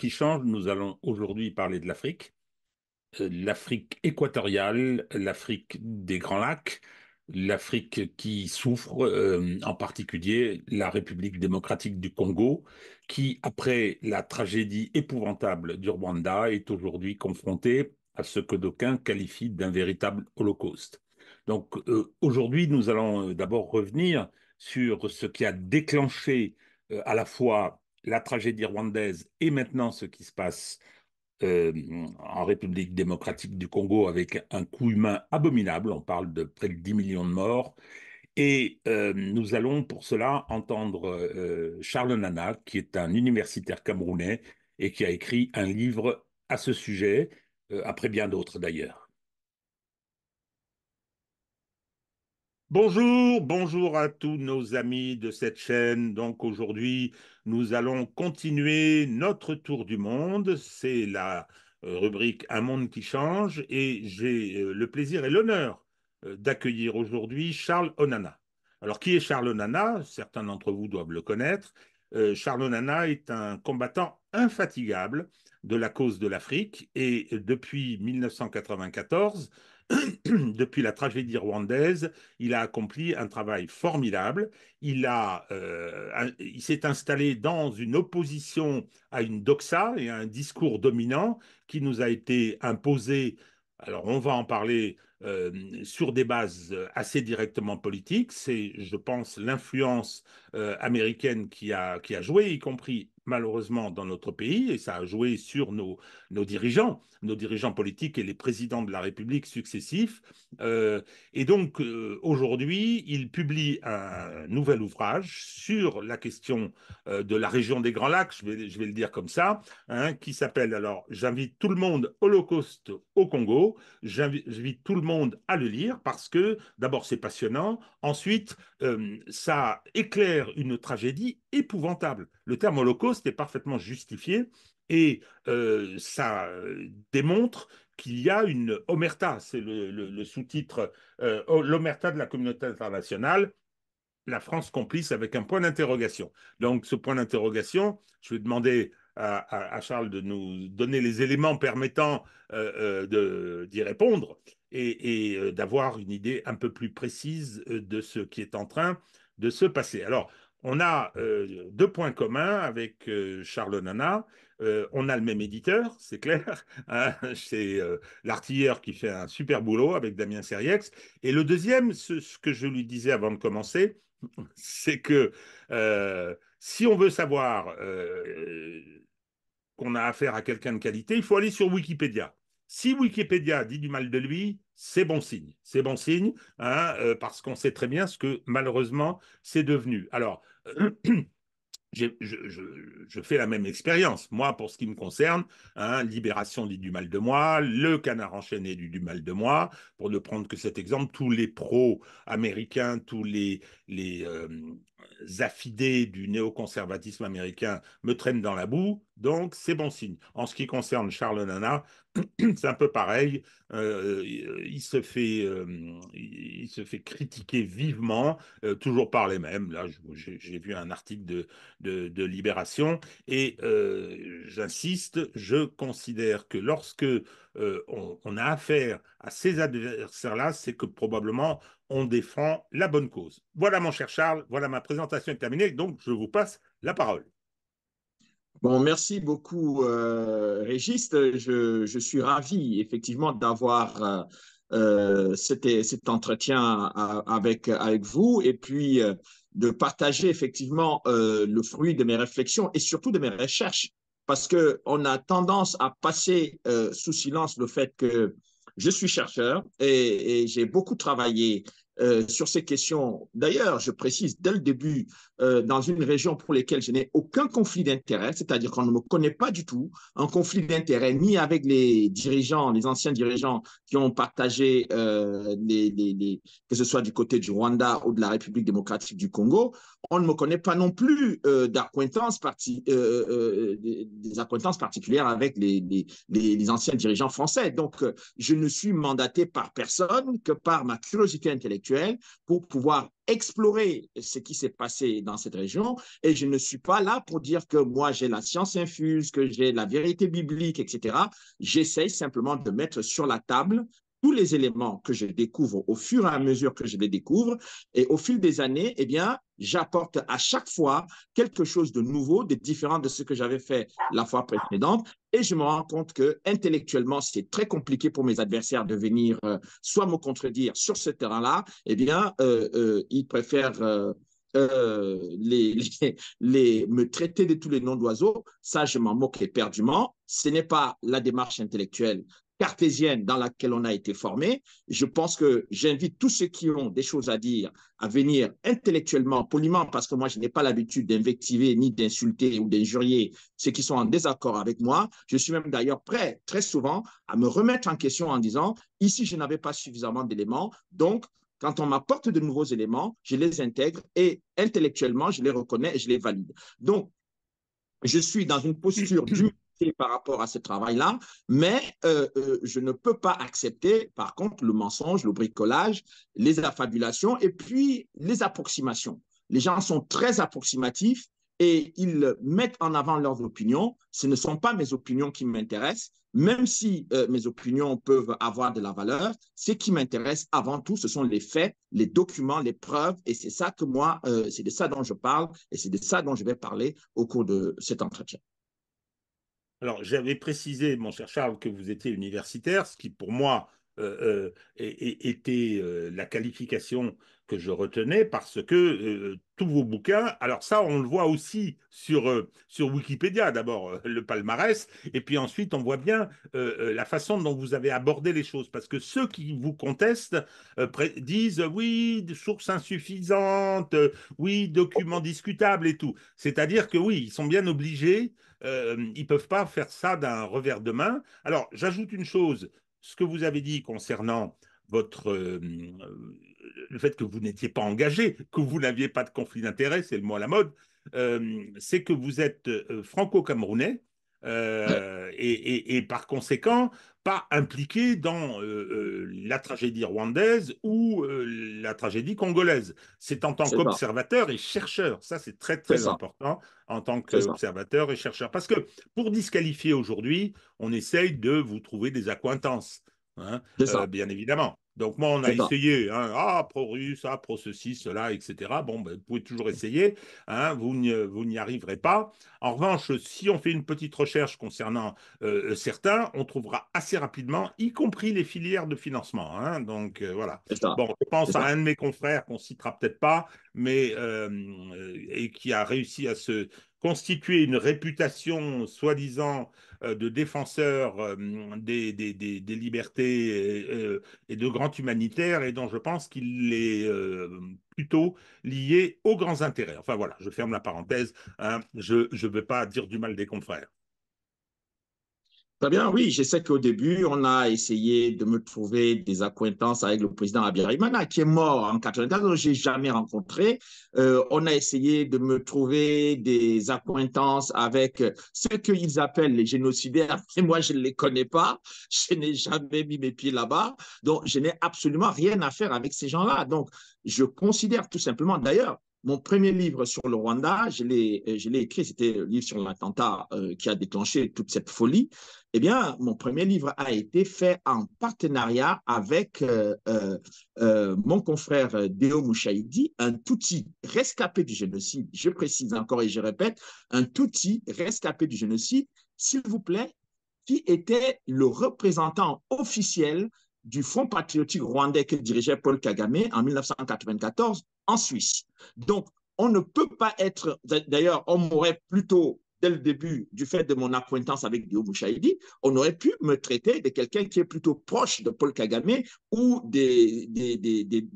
qui change, nous allons aujourd'hui parler de l'Afrique, euh, l'Afrique équatoriale, l'Afrique des Grands Lacs, l'Afrique qui souffre, euh, en particulier la République démocratique du Congo, qui, après la tragédie épouvantable du Rwanda, est aujourd'hui confrontée à ce que d'aucuns qualifient d'un véritable holocauste. Donc euh, aujourd'hui, nous allons d'abord revenir sur ce qui a déclenché à la fois la tragédie rwandaise et maintenant ce qui se passe euh, en République démocratique du Congo avec un coup humain abominable. On parle de près de 10 millions de morts. Et euh, nous allons pour cela entendre euh, Charles Nana, qui est un universitaire camerounais et qui a écrit un livre à ce sujet, après bien d'autres d'ailleurs. Bonjour, bonjour à tous nos amis de cette chaîne. Donc aujourd'hui, nous allons continuer notre tour du monde. C'est la euh, rubrique Un monde qui change et j'ai euh, le plaisir et l'honneur euh, d'accueillir aujourd'hui Charles Onana. Alors qui est Charles Onana Certains d'entre vous doivent le connaître. Charles Onana est un combattant infatigable de la cause de l'Afrique et depuis 1994, depuis la tragédie rwandaise, il a accompli un travail formidable. Il, a, euh, il s'est installé dans une opposition à une doxa et à un discours dominant qui nous a été imposé. Alors, on va en parler euh, sur des bases euh, assez directement politiques. C'est, je pense, l'influence américaine qui a, qui a joué, y compris malheureusement dans notre pays, et ça a joué sur nos, nos dirigeants, nos dirigeants politiques et les présidents de la République successifs. Euh, et donc, euh, aujourd'hui, il publie un nouvel ouvrage sur la question euh, de la région des Grands Lacs, je vais, je vais le dire comme ça, hein, qui s'appelle, alors, j'invite tout le monde, Holocauste au Congo, j'invite tout le monde à le lire parce que, d'abord, c'est passionnant, ensuite, ça éclaire une tragédie épouvantable. Le terme Holocauste est parfaitement justifié et euh, ça euh, démontre qu'il y a une omerta, c'est le, sous-titre, euh, oh, l'omerta de la communauté internationale, la France complice avec un point d'interrogation. Donc ce point d'interrogation, je vais demander à, Charles de nous donner les éléments permettant d'y répondre et, et d'avoir une idée un peu plus précise de ce qui est en train de se passer. Alors, on a euh, deux points communs avec euh, Charles Nana. Euh, on a le même éditeur, c'est clair. Hein. c'est l'artilleur qui fait un super boulot avec Damien Seriex. Et le deuxième, ce, que je lui disais avant de commencer, c'est que si on veut savoir qu'on a affaire à quelqu'un de qualité, il faut aller sur Wikipédia. Si Wikipédia dit du mal de lui, c'est bon signe. C'est bon signe, hein, parce qu'on sait très bien ce que malheureusement c'est devenu. Alors, Je, fais la même expérience. Moi, pour ce qui me concerne, hein, Libération dit du mal de moi, Le Canard enchaîné dit du mal de moi. Pour ne prendre que cet exemple, tous les pros américains, tous les, les, euh, affidés du néoconservatisme américain me traînent dans la boue, donc c'est bon signe. En ce qui concerne Charles Nana, c'est un peu pareil. Euh, il, se fait, euh, il se fait critiquer vivement, euh, toujours par les mêmes. Là, j'ai vu un article de, de, Libération et j'insiste, je considère que lorsque on, on a affaire à ces adversaires-là, c'est que probablement on défend la bonne cause. Voilà, mon cher Charles, voilà ma présentation est terminée, donc je vous passe la parole. Bon, merci beaucoup, euh, Régis. Je, suis ravi, effectivement, d'avoir euh, euh, cet, entretien avec, vous et puis euh, de partager, effectivement, le fruit de mes réflexions et surtout de mes recherches, parce qu'on a tendance à passer sous silence le fait que je suis chercheur et j'ai beaucoup travaillé euh, sur ces questions. D'ailleurs, je précise dès le début euh, dans une région pour laquelle je n'ai aucun conflit d'intérêt, c'est-à-dire qu'on ne me connaît pas du tout, un conflit d'intérêt ni avec les dirigeants, les anciens dirigeants qui ont partagé, euh, que ce soit du côté du Rwanda ou de la République démocratique du Congo, on ne me connaît pas non plus euh, d'acquaintances euh, des, particulières avec les, les, anciens dirigeants français. Donc, je ne suis mandaté par personne que par ma curiosité intellectuelle pour pouvoir explorer ce qui s'est passé dans cette région et je ne suis pas là pour dire que moi j'ai la science infuse, que j'ai la vérité biblique, etc. J'essaye simplement de mettre sur la table tous les éléments que je découvre au fur et à mesure que je les découvre. Et au fil des années, eh bien, j'apporte à chaque fois quelque chose de nouveau, de différent de ce que j'avais fait la fois précédente. Et je me rends compte que intellectuellement, c'est très compliqué pour mes adversaires de venir euh, soit me contredire sur ce terrain-là. Eh bien, euh, euh, ils préfèrent me traiter de tous les noms d'oiseaux, ça, je m'en moque éperdument. Ce n'est pas la démarche intellectuelle cartésienne dans laquelle on a été formé. Je pense que j'invite tous ceux qui ont des choses à dire à venir intellectuellement, poliment, parce que moi, je n'ai pas l'habitude d'invectiver ni d'insulter ou d'injurier ceux qui sont en désaccord avec moi. Je suis même d'ailleurs prêt très souvent à me remettre en question en disant, ici, je n'avais pas suffisamment d'éléments, donc quand on m'apporte de nouveaux éléments, je les intègre et intellectuellement, je les reconnais et je les valide. Donc, je suis dans une posture du par rapport à ce travail-là, mais euh, euh, je ne peux pas accepter, par contre, le mensonge, le bricolage, les affabulations et puis les approximations. Les gens sont très approximatifs et ils mettent en avant leurs opinions. Ce ne sont pas mes opinions qui m'intéressent, même si euh, mes opinions peuvent avoir de la valeur. Ce qui m'intéresse avant tout, ce sont les faits, les documents, les preuves, et c'est ça que moi, c'est de ça dont je parle, et c'est de ça dont je vais parler au cours de cet entretien. Alors, j'avais précisé, mon cher Charles, que vous étiez universitaire, ce qui pour moi euh, euh, était euh, la qualification que je retenais parce que tous vos bouquins, alors ça, on le voit aussi sur, sur Wikipédia, d'abord le palmarès, et puis ensuite, on voit bien la façon dont vous avez abordé les choses, parce que ceux qui vous contestent disent oui, sources insuffisantes, oui, documents discutable » et tout. C'est-à-dire que oui, ils sont bien obligés euh, ils ne peuvent pas faire ça d'un revers de main. Alors, j'ajoute une chose, ce que vous avez dit concernant votre, euh, le fait que vous n'étiez pas engagé, que vous n'aviez pas de conflit d'intérêt, c'est le mot à la mode, euh, c'est que vous êtes franco-camerounais. et, par conséquent, pas impliqué dans euh, euh, la tragédie rwandaise ou euh, la tragédie congolaise. C'est en tant qu'observateur et chercheur. Ça, c'est très, très important en tant qu'observateur et chercheur. Parce que pour disqualifier aujourd'hui, on essaye de vous trouver des accointances. Hein, euh, bien évidemment. Donc moi, on a essayé, hein, ah, pro-russe, ah, pro-ceci, cela, etc. Bon, ben, vous pouvez toujours essayer, hein, vous n'y arriverez pas. En revanche, si on fait une petite recherche concernant euh, euh, certains, on trouvera assez rapidement, y compris les filières de financement. Hein. donc voilà. Bon, je pense à un de mes confrères qu'on citera peut-être pas, mais et qui a réussi à se constituer une réputation soi-disant euh, de défenseur euh, des, libertés euh, et, de grand humanitaire et dont je pense qu'il est plutôt lié aux grands intérêts. Enfin voilà, je ferme la parenthèse, hein. je ne veux pas dire du mal des confrères. Très bien, oui, je sais qu'au début, on a essayé de me trouver des acquaintances avec le président Abiyarimana, qui est mort en 1994, que j'ai jamais rencontré. Euh, on a essayé de me trouver des acquaintances avec ce qu'ils appellent les génocidaires, mais moi, je ne les connais pas. Je n'ai jamais mis mes pieds là-bas. Donc, je n'ai absolument rien à faire avec ces gens-là. Donc, je considère tout simplement, d'ailleurs, mon premier livre sur le Rwanda, je l'ai euh, écrit, c'était le livre sur l'attentat euh, qui a déclenché toute cette folie. Eh bien, mon premier livre a été fait en partenariat avec euh, mon confrère Deo Mouchaïdi, un touti rescapé du génocide. Je précise encore et je répète, un touti rescapé du génocide, s'il vous plaît, qui était le représentant officiel du Front patriotique rwandais que dirigeait Paul Kagame en 1994 en Suisse. Donc, on ne peut pas être, d'ailleurs, on m'aurait plutôt, dès le début, du fait de mon acquaintance avec Guillaume Mouchaïdi, on aurait pu me traiter de quelqu'un qui est plutôt proche de Paul Kagame ou des,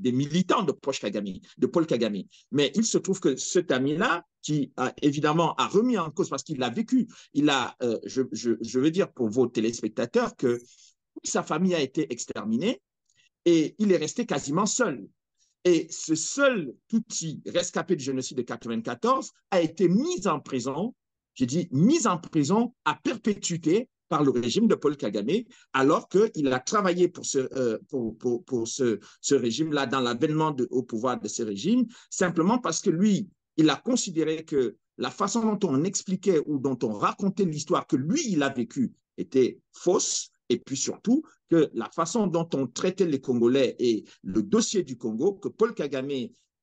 militants de, proche Kagame, de Paul Kagame. Mais il se trouve que cet ami-là, qui a, évidemment a remis en cause, parce qu'il l'a vécu, il a, euh, je, je veux dire pour vos téléspectateurs que sa famille a été exterminée et il est resté quasiment seul. Et ce seul outil rescapé du génocide de 1994 a été mis en prison, j'ai dit mis en prison à perpétuité par le régime de Paul Kagame, alors qu'il a travaillé pour ce, euh, pour, ce, ce régime-là, dans l'avènement au pouvoir de ce régime, simplement parce que lui, il a considéré que la façon dont on expliquait ou dont on racontait l'histoire que lui, il a vécue était fausse et puis surtout que la façon dont on traitait les Congolais et le dossier du Congo, que Paul Kagame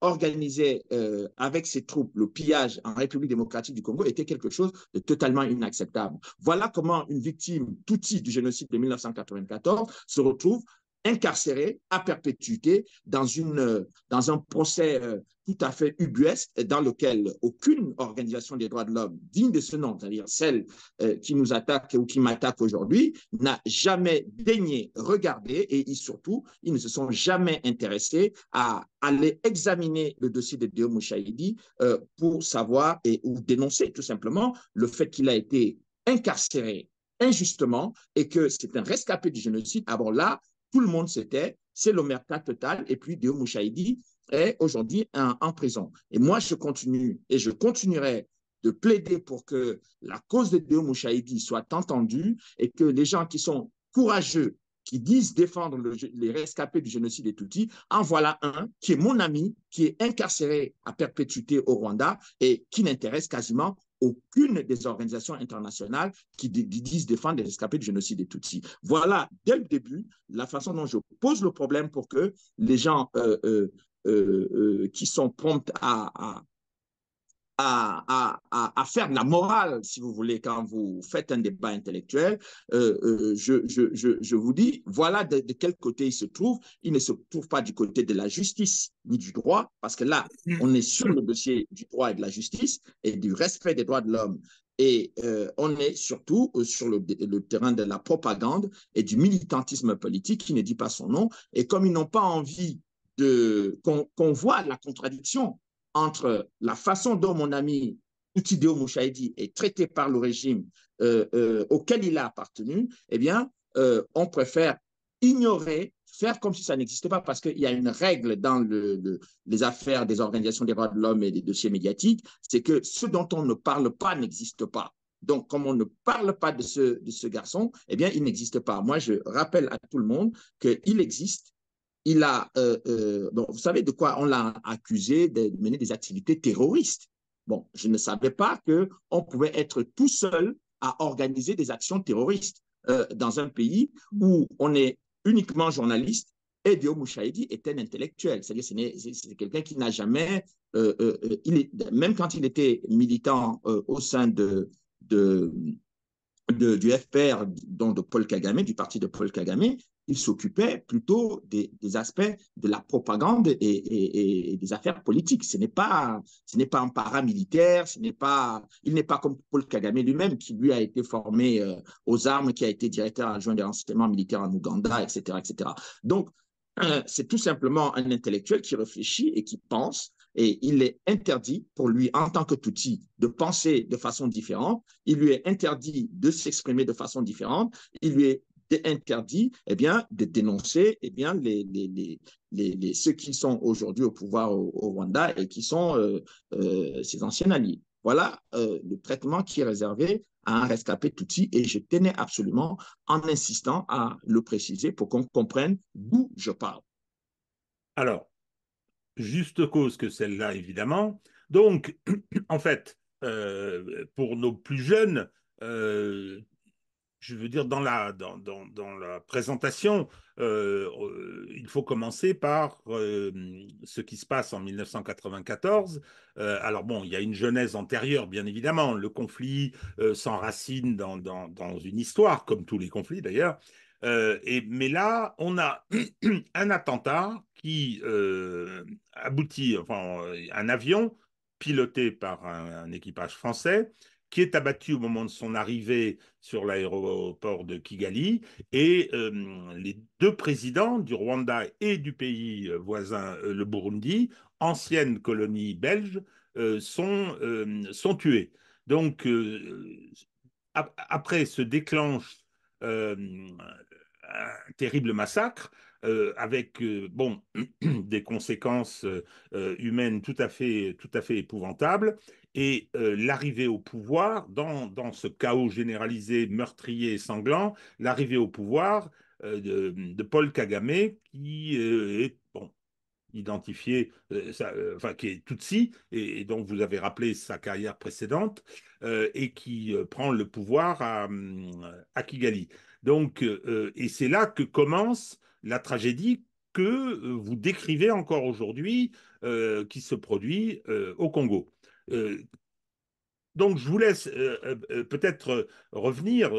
organisait euh, avec ses troupes le pillage en République démocratique du Congo était quelque chose de totalement inacceptable. Voilà comment une victime toutie du génocide de 1994 se retrouve incarcéré à perpétuité dans, une, dans un procès euh, tout à fait ubuesque dans lequel aucune organisation des droits de l'homme digne de ce nom, c'est-à-dire celle euh, qui nous attaque ou qui m'attaque aujourd'hui, n'a jamais daigné regarder et surtout, ils ne se sont jamais intéressés à aller examiner le dossier de Deo euh, pour savoir et, ou dénoncer tout simplement le fait qu'il a été incarcéré injustement et que c'est un rescapé du génocide, alors là, tout le monde s'était, c'est l'omerta total, et puis Deo Mouchaïdi est aujourd'hui en, prison. Et moi, je continue et je continuerai de plaider pour que la cause de Deo Mouchaïdi soit entendue et que les gens qui sont courageux, qui disent défendre les rescapés du génocide des Tutsis, en voilà un qui est mon ami, qui est incarcéré à perpétuité au Rwanda et qui n'intéresse quasiment aucune des organisations internationales qui disent défendre les escapés du génocide des Tutsis. Voilà, dès le début, la façon dont je pose le problème pour que les gens euh, euh, euh, qui sont promptes à, à, faire de la morale, si vous voulez, quand vous faites un débat intellectuel, euh, euh, je, vous dis, voilà de, quel côté il se trouve. Il ne se trouve pas du côté de la justice ni du droit, parce que là, mm. on est sur le dossier du droit et de la justice et du respect des droits de l'homme. Et euh, on est surtout sur le, terrain de la propagande et du militantisme politique qui ne dit pas son nom. Et comme ils n'ont pas envie qu'on voit la contradiction entre la façon dont mon ami utideo Mouchaïdi est traité par le régime euh, euh, auquel il a appartenu, eh bien, euh, on préfère ignorer, faire comme si ça n'existait pas, parce qu'il y a une règle dans les affaires des organisations des droits de l'homme et des dossiers médiatiques, c'est que ce dont on ne parle pas n'existe pas. Donc, comme on ne parle pas de ce garçon, eh bien, il n'existe pas. Moi, je rappelle à tout le monde qu'il existe il a, euh, euh, vous savez de quoi on l'a accusé de mener des activités terroristes. Bon, je ne savais pas que on pouvait être tout seul à organiser des actions terroristes euh, dans un pays où on est uniquement journaliste. Et Dio Mouchaïdi est un intellectuel, c'est-à-dire c'est, c'est quelqu'un qui n'a jamais, même quand il était militant au sein du FPR, donc de Paul Kagame, du parti de Paul Kagame, il s'occupait plutôt des, aspects de la propagande et, des affaires politiques. Ce n'est pas, ce n'est pas un paramilitaire, ce n'est pas, il n'est pas comme Paul Kagame lui-même qui lui a été formé euh, aux armes, qui a été directeur adjoint des renseignements militaires en Ouganda, etc., etc. Donc euh, c'est tout simplement un intellectuel qui réfléchit et qui pense et il est interdit pour lui en tant que touti de penser de façon différente, il lui est interdit de s'exprimer de façon différente, il lui est interdit eh bien, de dénoncer eh bien, les, les, ceux qui sont aujourd'hui au pouvoir au, Rwanda et qui sont euh, euh, ses anciens alliés. Voilà euh, le traitement qui est réservé à un rescapé Tutsi et je tenais absolument en insistant à le préciser pour qu'on comprenne d'où je parle. Alors, juste cause que celle-là, évidemment. Donc, en fait, pour nos plus jeunes, je veux dire, dans la, dans, la présentation, euh, euh, il faut commencer par euh, ce qui se passe en 1994. alors bon, il y a une genèse antérieure, bien évidemment. Le conflit s'enracine dans, une histoire, comme tous les conflits d'ailleurs. et, mais là, on a un attentat qui aboutit, enfin, un avion piloté par un équipage français qui est abattu au moment de son arrivée sur l'aéroport de Kigali. Et euh, les deux présidents du Rwanda et du pays euh, voisin, euh, le Burundi, ancienne colonie belge, sont, tués. Donc, après se déclenche un terrible massacre euh, avec euh, bon, des conséquences euh, humaines tout à, fait, tout à fait épouvantables. Et l'arrivée au pouvoir, dans, dans, ce chaos généralisé, meurtrier et sanglant, l'arrivée au pouvoir de, Paul Kagame, qui est bon, identifié, enfin qui est Tutsi, et, et, dont vous avez rappelé sa carrière précédente, et qui prend le pouvoir à, à Kigali. Donc, et c'est là que commence la tragédie que euh, vous décrivez encore aujourd'hui euh, qui se produit euh, au Congo. donc je vous laisse peut-être revenir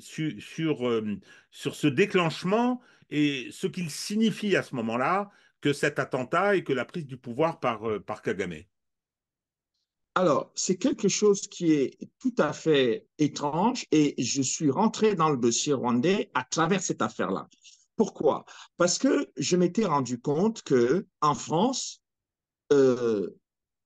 sur, sur ce déclenchement et ce qu'il signifie à ce moment-là que cet attentat et que la prise du pouvoir par, par Kagame. Alors, c'est quelque chose qui est tout à fait étrange et je suis rentré dans le dossier rwandais à travers cette affaire-là. Pourquoi Parce que je m'étais rendu compte que en France, euh,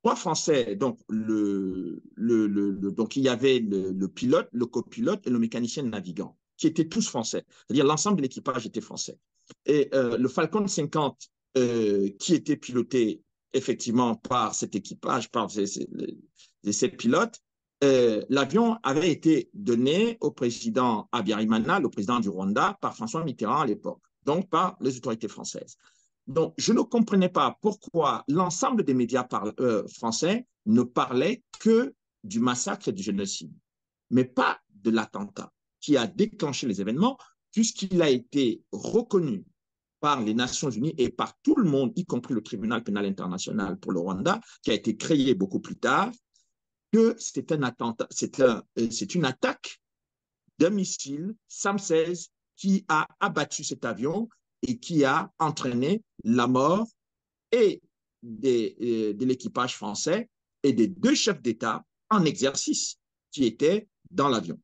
trois Français, donc, le, le, donc il y avait le, pilote, le copilote et le mécanicien navigant, qui étaient tous français. C'est-à-dire l'ensemble de l'équipage était français. Et euh, le Falcon 50, euh, qui était piloté effectivement par cet équipage, par ces, ces pilotes, euh, l'avion avait été donné au président Habyarimana, le président du Rwanda, par François Mitterrand à l'époque, donc par les autorités françaises. Donc, je ne comprenais pas pourquoi l'ensemble des médias euh, français ne parlaient que du massacre et du génocide, mais pas de l'attentat qui a déclenché les événements, puisqu'il a été reconnu par les Nations Unies et par tout le monde, y compris le Tribunal pénal international pour le Rwanda, qui a été créé beaucoup plus tard que c'est un attentat, c'est euh, une attaque d'un missile SAM-16 qui a abattu cet avion et qui a entraîné la mort et des, euh, de l'équipage français et des deux chefs d'État en exercice qui étaient dans l'avion.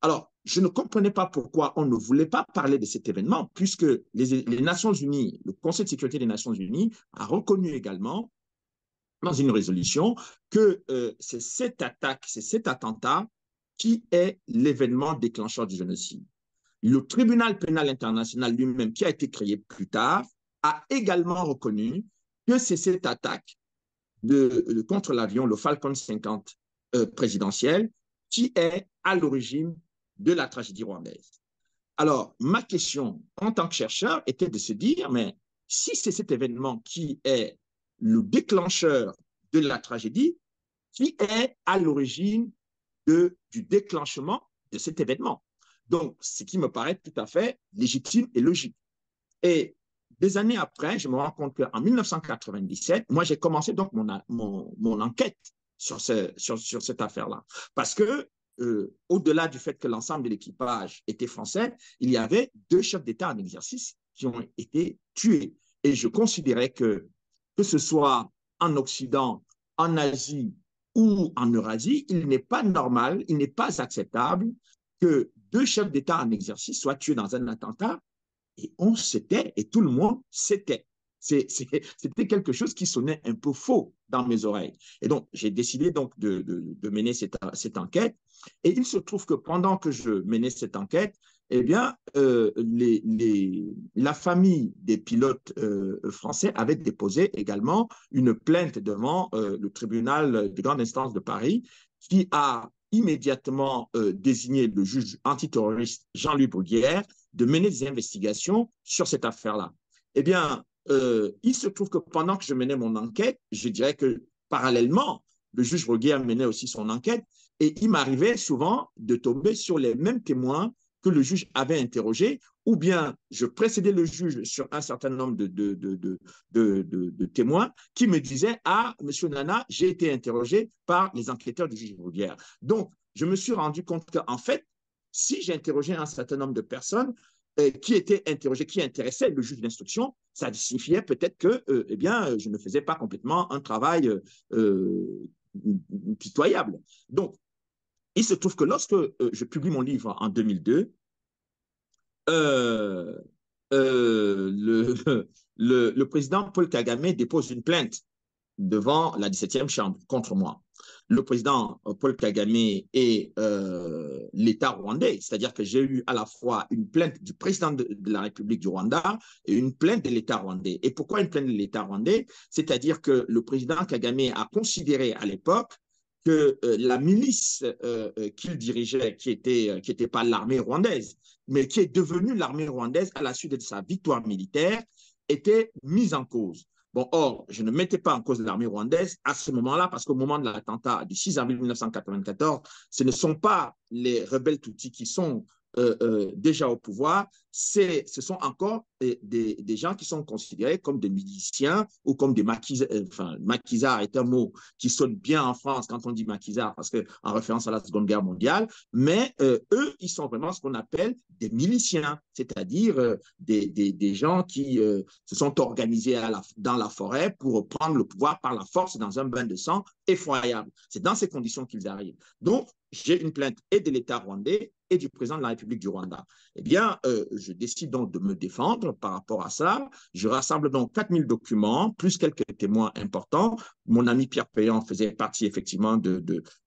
Alors, je ne comprenais pas pourquoi on ne voulait pas parler de cet événement, puisque les, les Nations Unies, le Conseil de sécurité des Nations Unies, a reconnu également dans une résolution que euh, c'est cette attaque, c'est cet attentat qui est l'événement déclencheur du génocide. Le tribunal pénal international lui-même, qui a été créé plus tard, a également reconnu que c'est cette attaque de, euh, contre l'avion, le Falcon 50 euh, présidentiel, qui est à l'origine de la tragédie rwandaise. Alors, ma question en tant que chercheur était de se dire, mais si c'est cet événement qui est le déclencheur de la tragédie qui est à l'origine du déclenchement de cet événement. Donc, ce qui me paraît tout à fait légitime et logique. Et des années après, je me rends compte qu'en 1997, moi, j'ai commencé donc mon, mon, mon, enquête sur, ce, sur, sur cette affaire-là. Parce que, euh, au-delà du fait que l'ensemble de l'équipage était français, il y avait deux chefs d'État en exercice qui ont été tués. Et je considérais que que ce soit en Occident, en Asie ou en Eurasie, il n'est pas normal, il n'est pas acceptable que deux chefs d'État en exercice soient tués dans un attentat. Et on s'était, et tout le monde s'était. C'était quelque chose qui sonnait un peu faux dans mes oreilles. Et donc, j'ai décidé donc de, mener cette, cette, enquête. Et il se trouve que pendant que je menais cette enquête, eh bien, euh, la famille des pilotes euh, français avait déposé également une plainte devant euh, le tribunal de grande instance de Paris, qui a immédiatement désigné le juge antiterroriste Jean-Louis Bruguière de mener des investigations sur cette affaire-là. Eh bien, il se trouve que pendant que je menais mon enquête, je dirais que parallèlement, le juge Bruguière menait aussi son enquête, et il m'arrivait souvent de tomber sur les mêmes témoins le juge avait interrogé, ou bien je précédais le juge sur un certain nombre de, témoins qui me disaient Ah, monsieur Nana, j'ai été interrogé par les enquêteurs du juge Rivière. Donc, je me suis rendu compte qu'en fait, si j'ai un certain nombre de personnes, euh, qui étaient interrogées, qui intéressaient le juge d'instruction, ça signifiait peut-être que euh, eh bien, je ne faisais pas complètement un travail euh, pitoyable. Donc, il se trouve que lorsque je publie mon livre en 2002, euh, euh, le, président Paul Kagame dépose une plainte devant la 17e Chambre contre moi. Le président euh, Paul Kagame et l'État rwandais, c'est-à-dire que j'ai eu à la fois une plainte du président de, la République du Rwanda et une plainte de l'État rwandais. Et pourquoi une plainte de l'État rwandais C'est-à-dire que le président Kagame a considéré à l'époque que euh, la milice euh, euh, qu'il dirigeait, qui n'était qui était pas l'armée rwandaise, mais qui est devenue l'armée rwandaise à la suite de sa victoire militaire, était mise en cause. Bon, or, je ne mettais pas en cause l'armée rwandaise à ce moment-là, parce qu'au moment de l'attentat du 6 avril 1994, ce ne sont pas les rebelles Tutsis qui sont euh, euh, déjà au pouvoir, ce sont encore euh, des, gens qui sont considérés comme des miliciens ou comme des maquisards. Enfin, maquisard est un mot qui sonne bien en France quand on dit maquisard, parce que en référence à la Seconde Guerre mondiale, mais eux, ils sont vraiment ce qu'on appelle des miliciens, c'est-à-dire des, gens qui se sont organisés dans la forêt pour prendre le pouvoir par la force dans un bain de sang effroyable. C'est dans ces conditions qu'ils arrivent. Donc, j'ai une plainte et de l'État rwandais et du président de la République du Rwanda. Eh bien, euh, je décide donc de me défendre par rapport à ça. Je rassemble donc 4000 documents, plus quelques témoins importants. Mon ami Pierre Payan faisait partie effectivement de,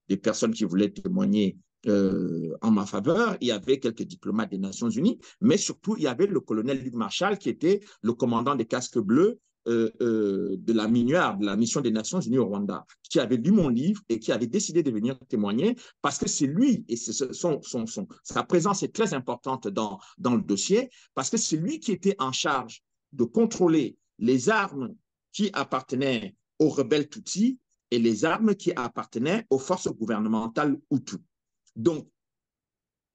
des personnes qui voulaient témoigner euh, en ma faveur. Il y avait quelques diplomates des Nations Unies, mais surtout, il y avait le colonel Luc Marshall qui était le commandant des casques bleus euh, euh, de la MINUAR, de la Mission des Nations Unies au Rwanda, qui avait lu mon livre et qui avait décidé de venir témoigner parce que c'est lui et son, son, son, sa présence est très importante dans, dans le dossier parce que c'est lui qui était en charge de contrôler les armes qui appartenaient aux rebelles Tutsis et les armes qui appartenaient aux forces gouvernementales Hutu. Donc,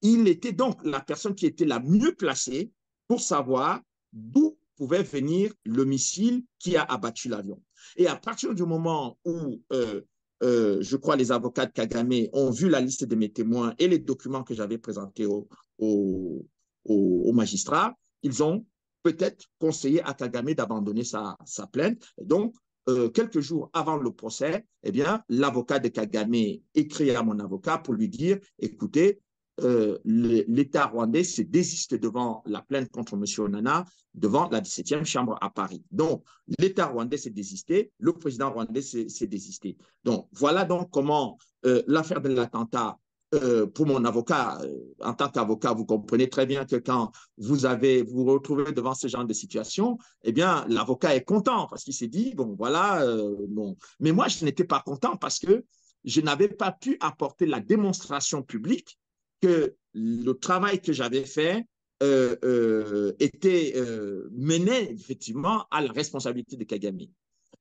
il était donc la personne qui était la mieux placée pour savoir d'où pouvait venir le missile qui a abattu l'avion. Et à partir du moment où, euh, euh, je crois, les avocats de Kagame ont vu la liste de mes témoins et les documents que j'avais présentés aux au, au, magistrats, ils ont peut-être conseillé à Kagame d'abandonner sa, plainte. Et donc, euh, quelques jours avant le procès, eh bien, l'avocat de Kagame écrit à mon avocat pour lui dire, écoutez, euh, l'État rwandais se désiste devant la plainte contre M. Onana devant la 17e chambre à Paris. Donc, l'État rwandais s'est désisté, le président rwandais s'est désisté. Donc, voilà donc comment euh, l'affaire de l'attentat euh, pour mon avocat, en tant qu'avocat, vous comprenez très bien que quand vous avez vous, retrouvez devant ce genre de situation, eh bien, l'avocat est content parce qu'il s'est dit bon voilà bon. Mais moi, je n'étais pas content parce que je n'avais pas pu apporter la démonstration publique que le travail que j'avais fait euh, euh, était euh, mené effectivement à la responsabilité de Kagame.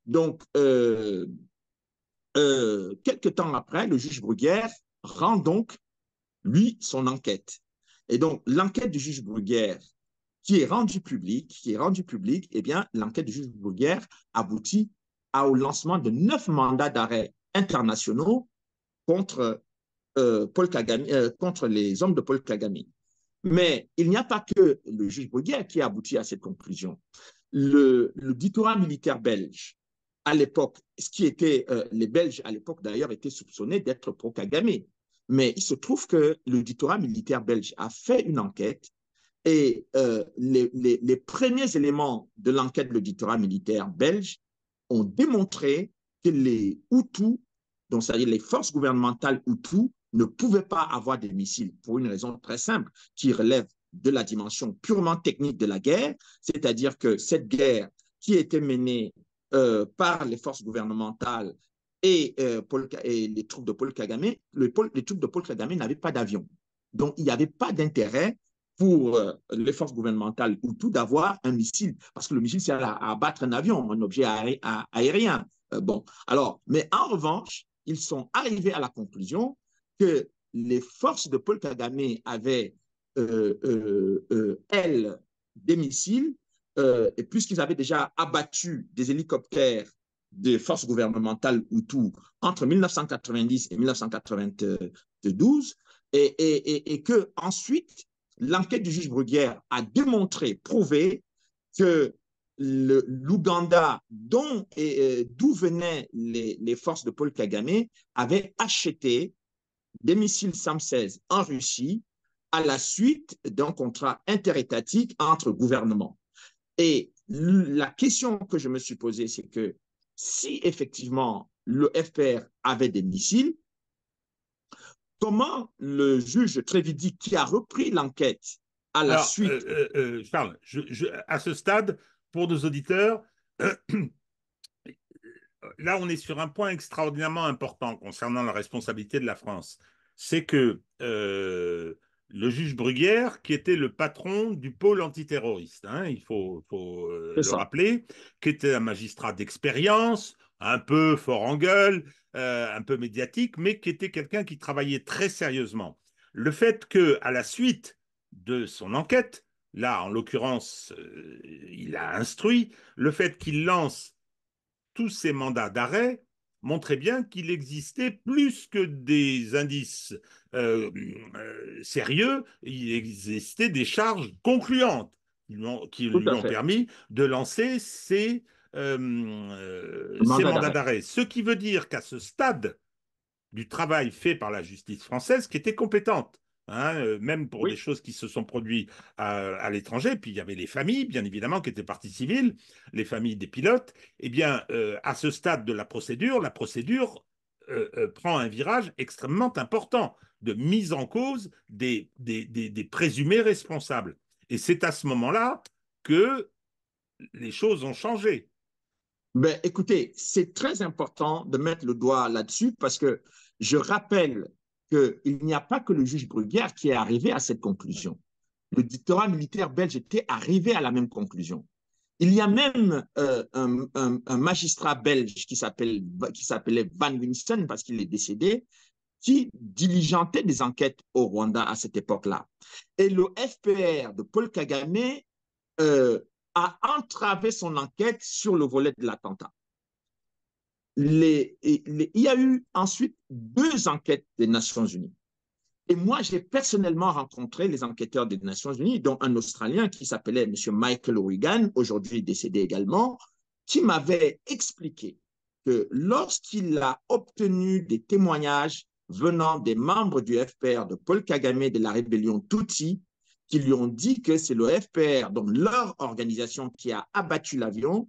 Donc, quelques temps après, le juge Bruguière rend donc, lui, son enquête. Et donc, l'enquête du juge Bruguière, qui est rendue publique, qui est rendue publique, eh bien, l'enquête du juge Bruguière aboutit au lancement de neuf mandats d'arrêt internationaux contre euh, Paul Kagame, euh, contre les hommes de Paul Kagame. Mais il n'y a pas que le juge Bruguière qui a abouti à cette conclusion. Le, militaire belge, à l'époque, ce qui était, euh, les Belges à l'époque d'ailleurs étaient soupçonnés d'être pro-Kagame. Mais il se trouve que l'auditorat militaire belge a fait une enquête et les, premiers éléments de l'enquête de l'auditorat militaire belge ont démontré que les Hutus, donc c'est-à-dire les forces gouvernementales Hutus, ne pouvait pas avoir des missiles pour une raison très simple qui relève de la dimension purement technique de la guerre, c'est-à-dire que cette guerre qui était menée euh, par les forces gouvernementales euh, et, les troupes de Paul Kagame, les troupes de Paul Kagame n'avaient pas d'avion. Donc, il n'y avait pas d'intérêt pour euh, les forces gouvernementales ou tout d'avoir un missile, parce que le missile, c'est à, à, abattre un avion, un objet aérien. bon, alors, mais en revanche, ils sont arrivés à la conclusion que les forces de Paul Kagame avaient, euh, euh, euh, elles, des missiles, et puisqu'ils avaient déjà abattu des hélicoptères des forces gouvernementales Hutu entre 1990 et 1992, et, et, que ensuite l'enquête du juge Bruguière a démontré, prouvé que l'Ouganda, d'où venaient les, les, forces de Paul Kagame, avait acheté des missiles SAM-16 en Russie à la suite d'un contrat interétatique entre gouvernements. Et la question que je me suis posée, c'est que si effectivement le FPR avait des missiles, comment le juge Trévidi, qui a repris l'enquête à la suite... Euh, euh, euh, Charles, à ce stade, pour nos auditeurs, là, on est sur un point extraordinairement important concernant la responsabilité de la France. C'est que euh, le juge Bruguière, qui était le patron du pôle antiterroriste, hein, il faut, euh, le rappeler, qui était un magistrat d'expérience, un peu fort en gueule, euh, un peu médiatique, mais qui était quelqu'un qui travaillait très sérieusement. Le fait que, à la suite de son enquête, là, en l'occurrence, il a instruit, le fait qu'il lance tous ces mandats d'arrêt montraient bien qu'il existait plus que des indices euh, euh, sérieux, il existait des charges concluantes qui lui ont, permis de lancer ces euh, mandats d'arrêt. Ce qui veut dire qu'à ce stade du travail fait par la justice française, qui était compétente, Hein, euh, même pour les choses qui se sont produites à, l'étranger. Puis il y avait les familles, bien évidemment, qui étaient partie civile, les familles des pilotes. Eh bien, euh, à ce stade de la procédure, la procédure euh, prend un virage extrêmement important de mise en cause des, des, des présumés responsables. Et c'est à ce moment-là que les choses ont changé. Ben, écoutez, c'est très important de mettre le doigt là-dessus parce que je rappelle qu'il n'y a pas que le juge Bruguière qui est arrivé à cette conclusion. Le dictorat militaire belge était arrivé à la même conclusion. Il y a même euh, un, magistrat belge qui s'appelait Van Winston parce qu'il est décédé, qui diligentait des enquêtes au Rwanda à cette époque-là. Et le FPR de Paul Kagame euh, a entravé son enquête sur le volet de l'attentat il y a eu ensuite deux enquêtes des Nations Unies. Et moi, j'ai personnellement rencontré les enquêteurs des Nations Unies, dont un Australien qui s'appelait M. Michael O'Regan, aujourd'hui décédé également, qui m'avait expliqué que lorsqu'il a obtenu des témoignages venant des membres du FPR de Paul Kagame de la rébellion Tutsi, qui lui ont dit que c'est le FPR, donc leur organisation, qui a abattu l'avion,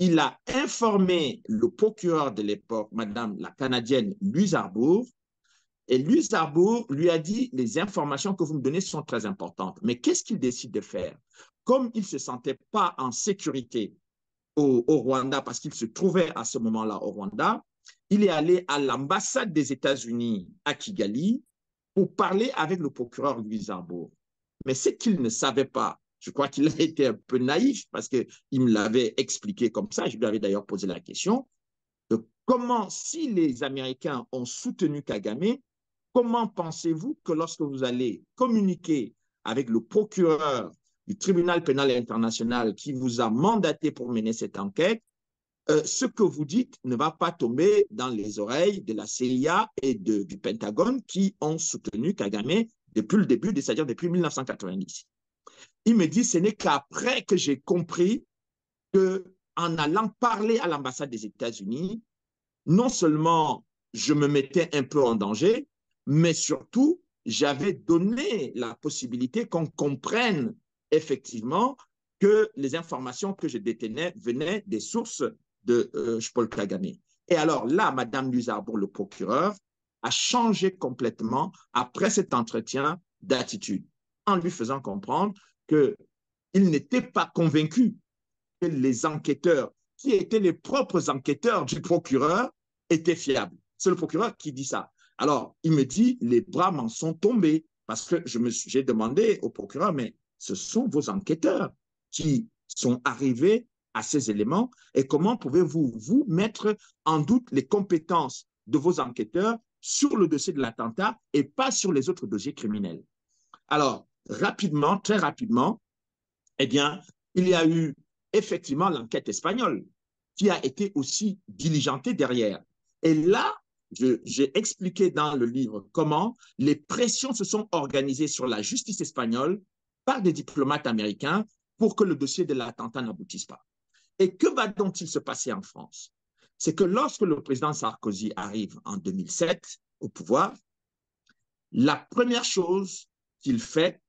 il a informé le procureur de l'époque, Madame la Canadienne Louise Arbour, et Louise Arbour lui a dit les informations que vous me donnez sont très importantes. Mais qu'est-ce qu'il décide de faire Comme il ne se sentait pas en sécurité au, Rwanda, parce qu'il se trouvait à ce moment-là au Rwanda, il est allé à l'ambassade des États-Unis à Kigali pour parler avec le procureur Louise Arbour. Mais ce qu'il ne savait pas, je crois qu'il a été un peu naïf parce qu'il me l'avait expliqué comme ça. Je lui avais d'ailleurs posé la question comment, si les Américains ont soutenu Kagame, comment pensez-vous que lorsque vous allez communiquer avec le procureur du tribunal pénal international qui vous a mandaté pour mener cette enquête, euh, ce que vous dites ne va pas tomber dans les oreilles de la CIA et de, du Pentagone qui ont soutenu Kagame depuis le début, c'est-à-dire depuis 1990. Il me dit, ce n'est qu'après que j'ai compris que en allant parler à l'ambassade des États-Unis, non seulement je me mettais un peu en danger, mais surtout, j'avais donné la possibilité qu'on comprenne effectivement que les informations que je détenais venaient des sources de euh, Paul Kagame. Et alors là, Madame Luzarbourg, le procureur, a changé complètement après cet entretien d'attitude en lui faisant comprendre qu'il n'était pas convaincu que les enquêteurs, qui étaient les propres enquêteurs du procureur, étaient fiables. C'est le procureur qui dit ça. Alors, il me dit, les bras m'en sont tombés, parce que j'ai demandé au procureur, mais ce sont vos enquêteurs qui sont arrivés à ces éléments, et comment pouvez-vous vous mettre en doute les compétences de vos enquêteurs sur le dossier de l'attentat et pas sur les autres dossiers criminels Alors, rapidement, très rapidement, eh bien, il y a eu effectivement l'enquête espagnole qui a été aussi diligentée derrière. Et là, j'ai expliqué dans le livre comment les pressions se sont organisées sur la justice espagnole par des diplomates américains pour que le dossier de l'attentat n'aboutisse pas. Et que va donc il se passer en France C'est que lorsque le président Sarkozy arrive en 2007 au pouvoir, la première chose qu'il fait,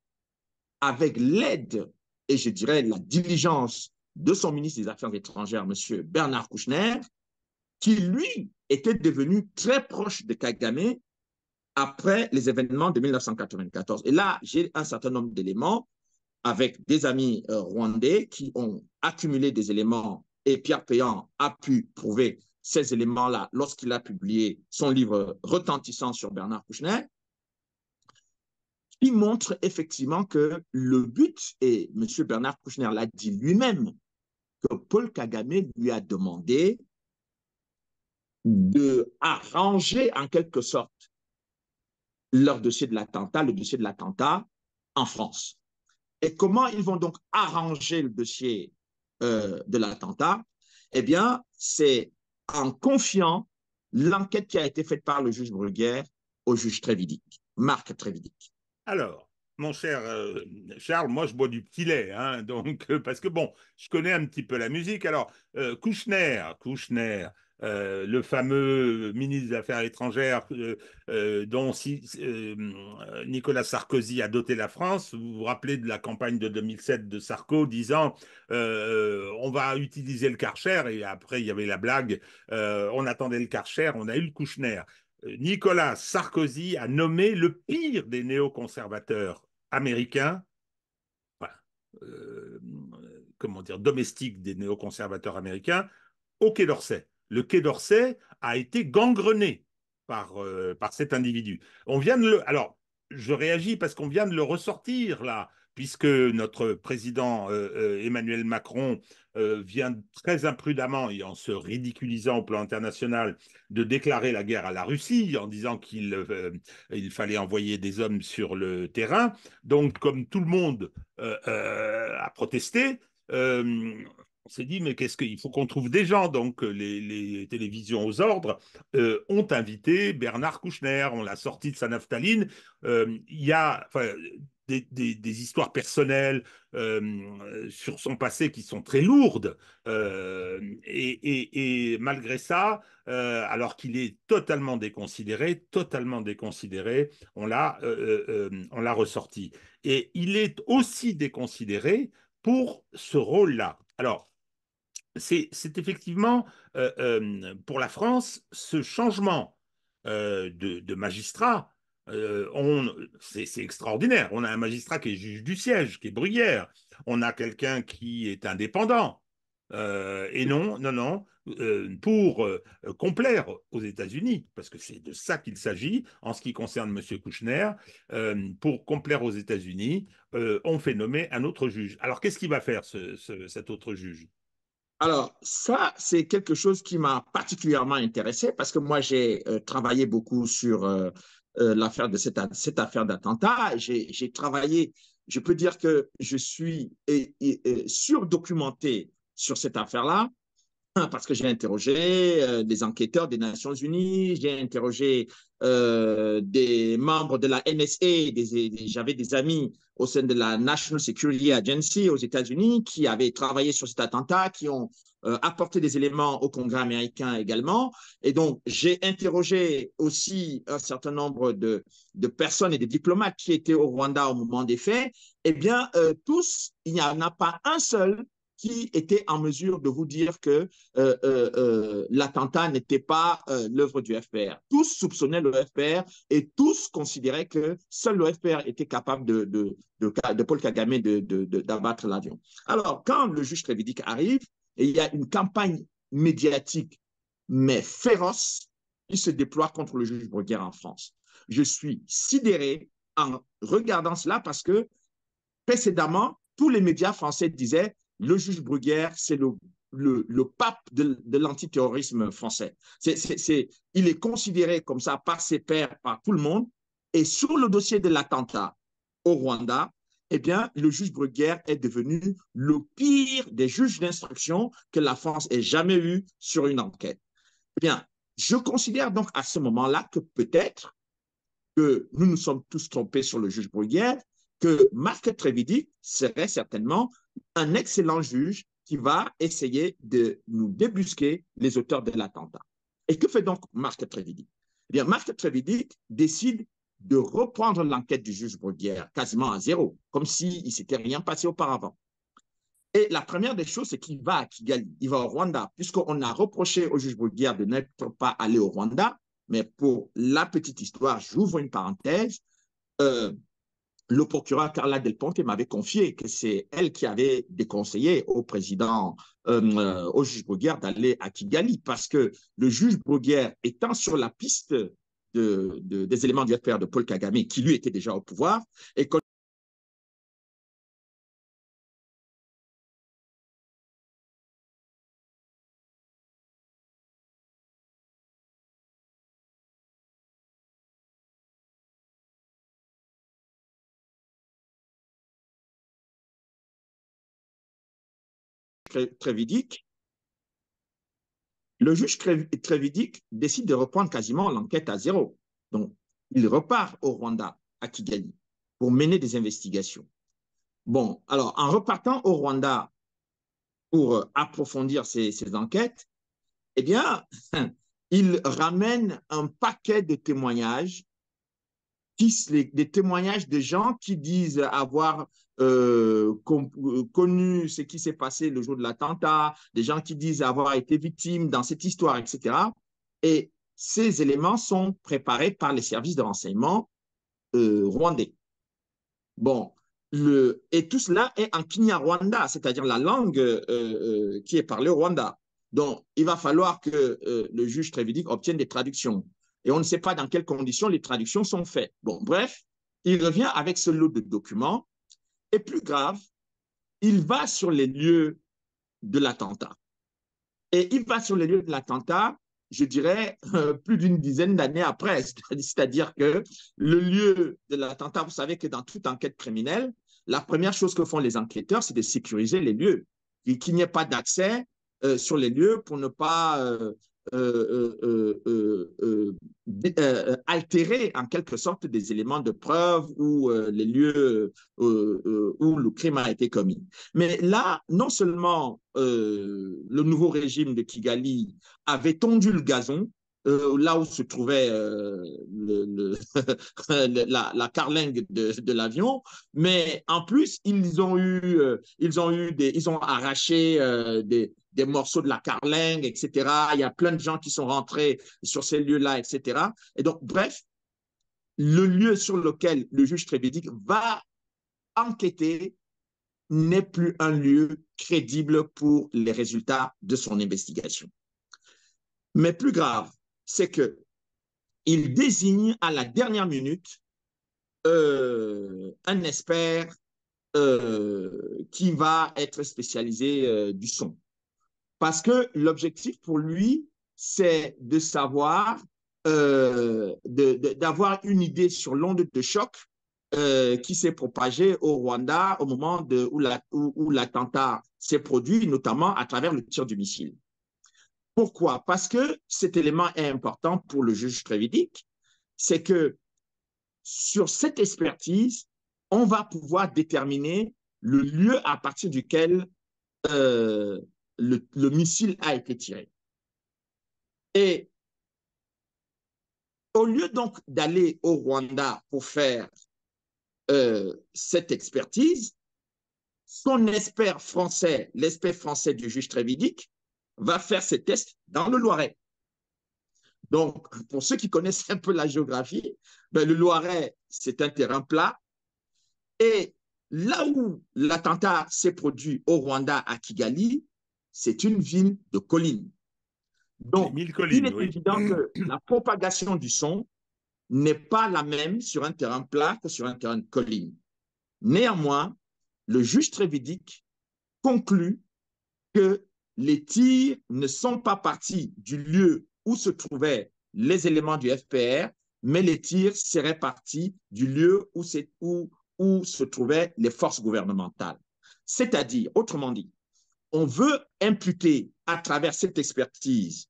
avec l'aide et je dirais la diligence de son ministre des Affaires étrangères, M. Bernard Kouchner, qui lui était devenu très proche de Kagame après les événements de 1994. Et là, j'ai un certain nombre d'éléments avec des amis euh, rwandais qui ont accumulé des éléments et Pierre Payan a pu prouver ces éléments-là lorsqu'il a publié son livre retentissant sur Bernard Kouchner qui montre effectivement que le but, et M. Bernard Kouchner l'a dit lui-même, que Paul Kagame lui a demandé de en quelque sorte leur dossier de l'attentat, le dossier de l'attentat en France. Et comment ils vont donc arranger le dossier euh, de l'attentat Eh bien, c'est en confiant l'enquête qui a été faite par le juge Bruguière au juge Trévidic, Marc Trévidic. Alors, mon cher euh, Charles, moi je bois du petit lait, hein, donc euh, parce que bon, je connais un petit peu la musique. Alors euh, Kouchner, Kouchner, le fameux ministre des Affaires étrangères dont Nicolas Sarkozy a doté la France. Vous vous rappelez de la campagne de 2007 de Sarko disant on va utiliser le Karcher et après il y avait la blague on attendait le Karcher, on a eu le Kouchner. Euh, Nicolas Sarkozy a nommé le pire des néoconservateurs américains, euh, comment dire, domestiques des néoconservateurs américains, au Quai d'Orsay. Le Quai d'Orsay a été gangrené par, euh, par cet individu. On vient de le, alors, je réagis parce qu'on vient de le ressortir là puisque notre président euh, euh, Emmanuel Macron euh, vient très imprudemment et en se ridiculisant au plan international de déclarer la guerre à la Russie en disant qu'il il fallait envoyer des hommes sur le terrain. Donc, comme tout le monde a protesté, on s'est dit, mais qu'est-ce qu'il faut qu'on trouve des gens Donc, les, télévisions aux ordres ont invité Bernard Kouchner, on l'a sorti de sa naftaline. il y a, des, histoires personnelles euh, sur son passé qui sont très lourdes. Euh, et, malgré ça, euh, alors qu'il est totalement déconsidéré, totalement déconsidéré, on l'a, on l'a ressorti. Et il est aussi déconsidéré pour ce rôle-là. Alors, c'est, c'est effectivement, pour la France, ce changement de magistrat euh, c'est extraordinaire. On a un magistrat qui est juge du siège, qui est Bruyère. On a quelqu'un qui est indépendant. Euh, et non, non, non, euh, pour complaire aux États-Unis, parce que c'est de ça qu'il s'agit en ce qui concerne M. Kouchner, pour complaire aux États-Unis, on fait nommer un autre juge. Alors qu'est-ce qu'il va faire cet autre juge alors, ça, c'est quelque chose qui m'a particulièrement intéressé parce que moi, j'ai travaillé beaucoup sur euh, l'affaire de cette, affaire d'attentat. J'ai travaillé, je peux dire que je suis surdocumenté sur cette affaire-là. parce que j'ai interrogé euh, des enquêteurs des Nations Unies, j'ai interrogé euh, des membres de la NSA, j'avais des amis au sein de la National Security Agency aux États-Unis qui avaient travaillé sur cet attentat, qui ont euh, apporté des éléments au Congrès américain également. Et donc, j'ai interrogé aussi un certain nombre de, de, personnes et de diplomates qui étaient au Rwanda au moment des faits. Eh bien, tous, il n'y en a pas un seul qui était en mesure de vous dire que euh, euh, euh, l'attentat n'était pas l'œuvre du FPR. Tous soupçonnaient le FPR et tous considéraient que seul le FPR était capable de, de, de, Paul Kagame d'abattre l'avion. Alors, quand le juge Trévidic arrive, et il y a une campagne médiatique, mais féroce, qui se déploie contre le juge Bruguière en France. Je suis sidéré en regardant cela parce que précédemment, tous les médias français disaient le juge Bruguière, c'est le, pape de, l'antiterrorisme français. il est considéré comme ça par ses pairs, par tout le monde. Et sur le dossier de l'attentat au Rwanda, eh bien, le juge Bruguière est devenu le pire des juges d'instruction que la France ait jamais eu sur une enquête. Eh bien, je considère donc à ce moment-là que peut-être que nous nous sommes tous trompés sur le juge Bruguière, que Marc Trévidic serait certainement un excellent juge qui va essayer de nous débusquer les auteurs de l'attentat. Et que fait donc Marc Trevidic eh bien, Marc Trevidi décide de reprendre l'enquête du juge Bruguière quasiment à zéro, comme s'il ne s'était rien passé auparavant. Et la première des choses, c'est qu'il va il va au Rwanda, puisqu'on a reproché au juge Bruguière de n'être pas allé au Rwanda. Mais pour la petite histoire, j'ouvre une parenthèse. Euh, le procureur Carla Del Ponte m'avait confié que c'est elle qui avait déconseillé au président, euh, au juge Bruguière d'aller à Kigali, parce que le juge Bruguière étant sur la piste des éléments du FPR de Paul Kagame, qui lui était déjà au pouvoir, et Trévidique, le juge Trévidique décide de reprendre quasiment l'enquête à zéro. Donc, il repart au Rwanda, à Kigali, pour mener des investigations. Bon, alors, en repartant au Rwanda pour euh, approfondir ces enquêtes, eh bien, il ramène un paquet de témoignages des témoignages de gens qui disent avoir euh, euh, connu ce qui s'est passé le jour de l'attentat, des gens qui disent avoir été victimes dans cette histoire, etc. Et ces éléments sont préparés par les services de renseignement euh, rwandais. Bon, le, et tout cela est en Kinyarwanda, c'est-à-dire la langue qui est parlée au Rwanda. Donc, il va falloir que le juge Trévidic obtienne des traductions et on ne sait pas dans quelles conditions les traductions sont faites. Bon, bref, il revient avec ce lot de documents et plus grave, il va sur les lieux de l'attentat. Et il va sur les lieux de l'attentat, je dirais, euh, plus d'une dizaine d'années après. C'est-à-dire que le lieu de l'attentat, vous savez que dans toute enquête criminelle, la première chose que font les enquêteurs, c'est de sécuriser les lieux, qu'il n'y ait pas d'accès euh, sur les lieux pour ne pas euh, euh, euh, euh, altérer en quelque sorte des éléments de preuve ou les lieux où le crime a été commis. Mais là, non seulement le nouveau régime de Kigali avait tondu le gazon, euh, là où se trouvait euh, la, carlingue de, l'avion, mais en plus, ils ont eu, euh, ils ont eu des, ils ont arraché des, des morceaux de la carlingue, etc. Il y a plein de gens qui sont rentrés sur ces lieux-là, etc. Et donc, bref, le lieu sur lequel le juge Trévédic va enquêter n'est plus un lieu crédible pour les résultats de son investigation. Mais plus grave, c'est que il désigne à la dernière minute euh, un expert euh, qui va être spécialisé euh, du son. Parce que l'objectif pour lui, c'est de savoir, d'avoir une idée sur l'onde de choc qui s'est propagée au Rwanda au moment où l'attentat s'est produit, notamment à travers le tir du missile. Pourquoi Parce que cet élément est important pour le juge trévidique, c'est que sur cette expertise, on va pouvoir déterminer le lieu à partir duquel euh, le, missile a été tiré. Et au lieu donc d'aller au Rwanda pour faire euh, cette expertise, son expert français, l'expert français du juge Trévidic, va faire ses tests dans le Loiret. Donc, pour ceux qui connaissent un peu la géographie, ben, le Loiret, c'est un terrain plat. Et là où l'attentat s'est produit au Rwanda, à Kigali, c'est une ville de collines. Donc, il est évident que la propagation du son n'est pas la même sur un terrain plat que sur un terrain de colline. Néanmoins, le juge Trévidic conclut que les tirs ne sont pas partis du lieu où se trouvaient les éléments du FPR, mais les tirs seraient partis du lieu où, se trouvaient les forces gouvernementales. C'est-à-dire, autrement dit, on veut imputer à travers cette expertise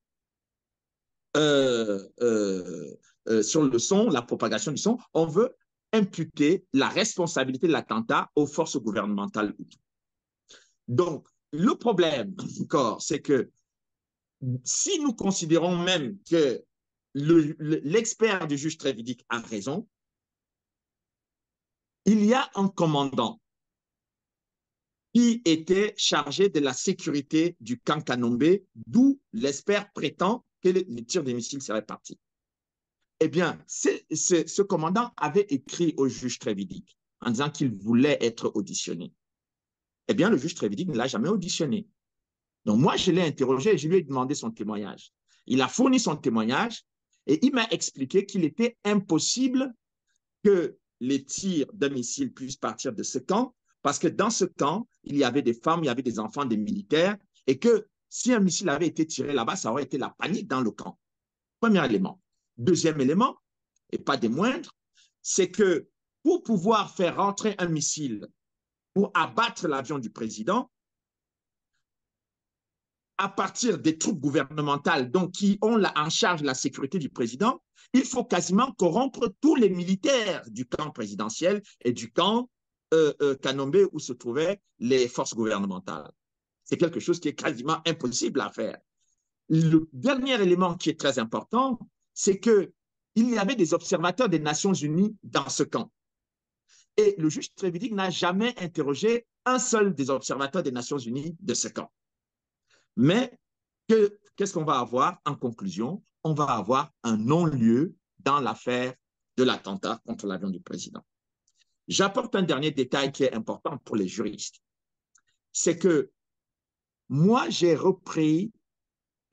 euh, euh, euh, sur le son, la propagation du son, on veut imputer la responsabilité de l'attentat aux forces gouvernementales. Donc, le problème, encore, c'est que si nous considérons même que l'expert du juge trévidique a raison, il y a un commandant qui était chargé de la sécurité du camp Kanombe, d'où l'expert prétend que les, tirs des missiles seraient partis. Eh bien, ce commandant avait écrit au juge Trévidic en disant qu'il voulait être auditionné. Eh bien, le juge Trévidic ne l'a jamais auditionné. Donc, moi, je l'ai interrogé et je lui ai demandé son témoignage. Il a fourni son témoignage et il m'a expliqué qu'il était impossible que les tirs d'un missile puissent partir de ce camp parce que dans ce camp, il y avait des femmes, il y avait des enfants, des militaires et que si un missile avait été tiré là-bas, ça aurait été la panique dans le camp. Premier élément. Deuxième élément, et pas des moindres, c'est que pour pouvoir faire rentrer un missile pour abattre l'avion du président à partir des troupes gouvernementales donc qui ont la, en charge la sécurité du président, il faut quasiment corrompre tous les militaires du camp présidentiel et du camp euh, euh Kanombe où se trouvaient les forces gouvernementales. C'est quelque chose qui est quasiment impossible à faire. Le dernier élément qui est très important, c'est que il y avait des observateurs des Nations Unies dans ce camp. Et le juge Trévidic n'a jamais interrogé un seul des observateurs des Nations Unies de ce camp. Mais qu'est-ce qu'on va avoir en conclusion On va avoir un non-lieu dans l'affaire de l'attentat contre l'avion du président. J'apporte un dernier détail qui est important pour les juristes. C'est que moi, j'ai repris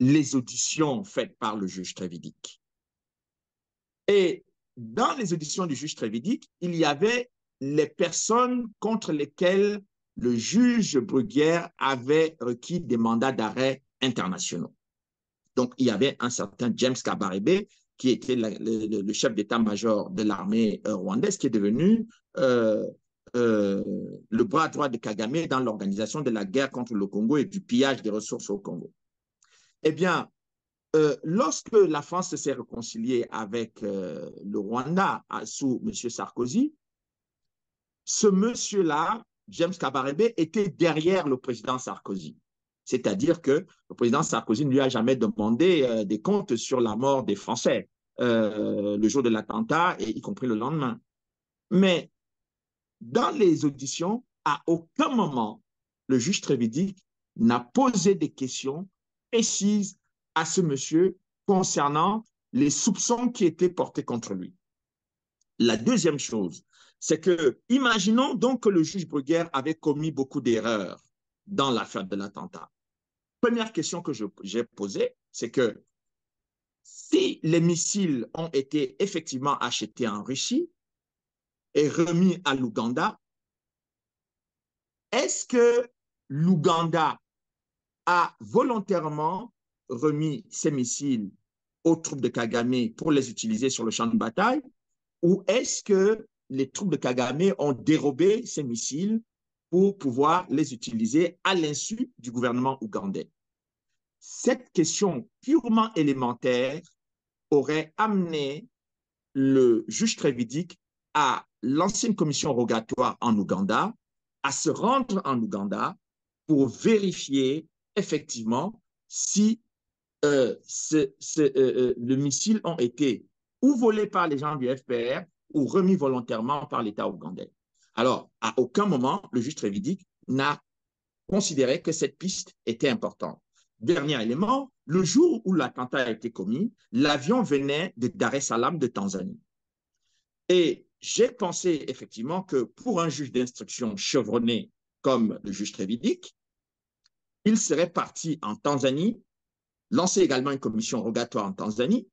les auditions faites par le juge Trévidic. Et dans les auditions du juge Trévidic, il y avait les personnes contre lesquelles le juge Bruguière avait requis des mandats d'arrêt internationaux. Donc, il y avait un certain James Kabarebe, qui était le, chef d'état-major de l'armée euh, rwandaise, qui est devenu euh, euh, le bras droit de Kagame dans l'organisation de la guerre contre le Congo et du pillage des ressources au Congo. Eh bien, lorsque la France s'est réconciliée avec le Rwanda sous M. Sarkozy, ce monsieur-là, James Kabarebe, était derrière le président Sarkozy. C'est-à-dire que le président Sarkozy ne lui a jamais demandé euh, des comptes sur la mort des Français euh, le jour de l'attentat, et y compris le lendemain. Mais dans les auditions, à aucun moment, le juge Trévidique n'a posé des questions précises à ce monsieur concernant les soupçons qui étaient portés contre lui. La deuxième chose, c'est que, imaginons donc que le juge Bruguère avait commis beaucoup d'erreurs dans l'affaire de l'attentat. Première question que j'ai posée, c'est que si les missiles ont été effectivement achetés en Russie et remis à l'Ouganda, est-ce que l'Ouganda a volontairement remis ces missiles aux troupes de Kagame pour les utiliser sur le champ de bataille ou est-ce que les troupes de Kagame ont dérobé ces missiles pour pouvoir les utiliser à l'insu du gouvernement ougandais. Cette question purement élémentaire aurait amené le juge Trévidic à l'ancienne commission rogatoire en Ouganda à se rendre en Ouganda pour vérifier effectivement si euh, ce, euh, euh, missile ont été ou volés par les gens du FPR ou remis volontairement par l'État ougandais. Alors, à aucun moment, le juge Trévidic n'a considéré que cette piste était importante. Dernier élément, le jour où l'attentat a été commis, l'avion venait de Dar es Salaam de Tanzanie. Et j'ai pensé effectivement que pour un juge d'instruction chevronné comme le juge Trévidic, il serait parti en Tanzanie, lancer également une commission rogatoire en Tanzanie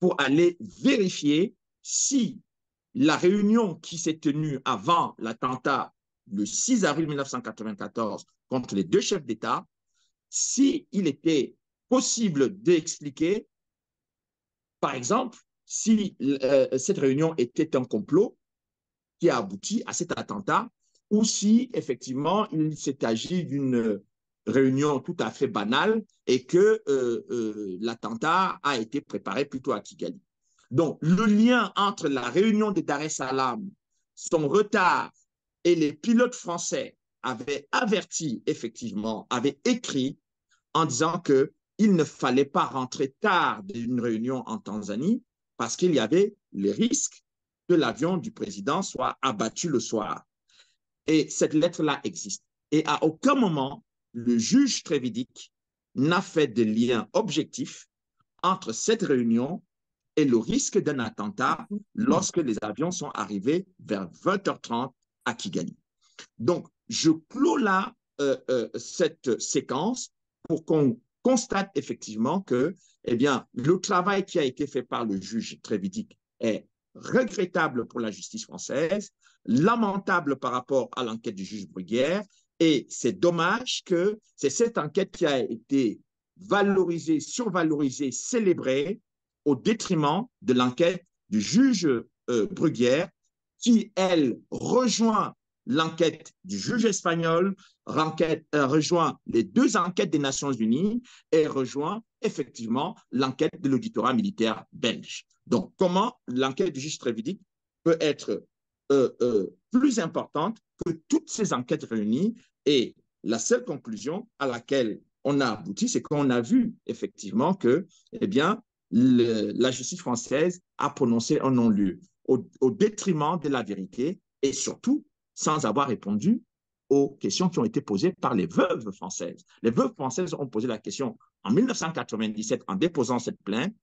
pour aller vérifier si la réunion qui s'est tenue avant l'attentat le 6 avril 1994 contre les deux chefs d'État, s'il était possible d'expliquer, par exemple, si euh, cette réunion était un complot qui a abouti à cet attentat, ou si effectivement il s'est agi d'une réunion tout à fait banale et que euh, euh, l'attentat a été préparé plutôt à Kigali. Donc, le lien entre la réunion de Dar es Salaam, son retard et les pilotes français avaient averti, effectivement, avaient écrit en disant que il ne fallait pas rentrer tard d'une réunion en Tanzanie parce qu'il y avait le risque que l'avion du président soit abattu le soir. Et cette lettre-là existe. Et à aucun moment, le juge Trévidic n'a fait de lien objectif entre cette réunion et le risque d'un attentat lorsque les avions sont arrivés vers 20h30 à Kigali. Donc, je clôt là euh, euh, cette séquence pour qu'on constate effectivement que, eh bien, le travail qui a été fait par le juge Trévidic est regrettable pour la justice française, lamentable par rapport à l'enquête du juge Bruguière, et c'est dommage que c'est cette enquête qui a été valorisée, survalorisée, célébrée, au détriment de l'enquête du juge euh, Bruguière, qui, elle, rejoint l'enquête du juge espagnol, euh, rejoint les deux enquêtes des Nations Unies et rejoint effectivement l'enquête de l'auditorat militaire belge. Donc, comment l'enquête du juge Trévidic peut être euh, plus importante que toutes ces enquêtes réunies et la seule conclusion à laquelle on a abouti, c'est qu'on a vu effectivement que, eh bien, la justice française a prononcé un non-lieu au, détriment de la vérité et surtout sans avoir répondu aux questions qui ont été posées par les veuves françaises. Les veuves françaises ont posé la question en 1997 en déposant cette plainte,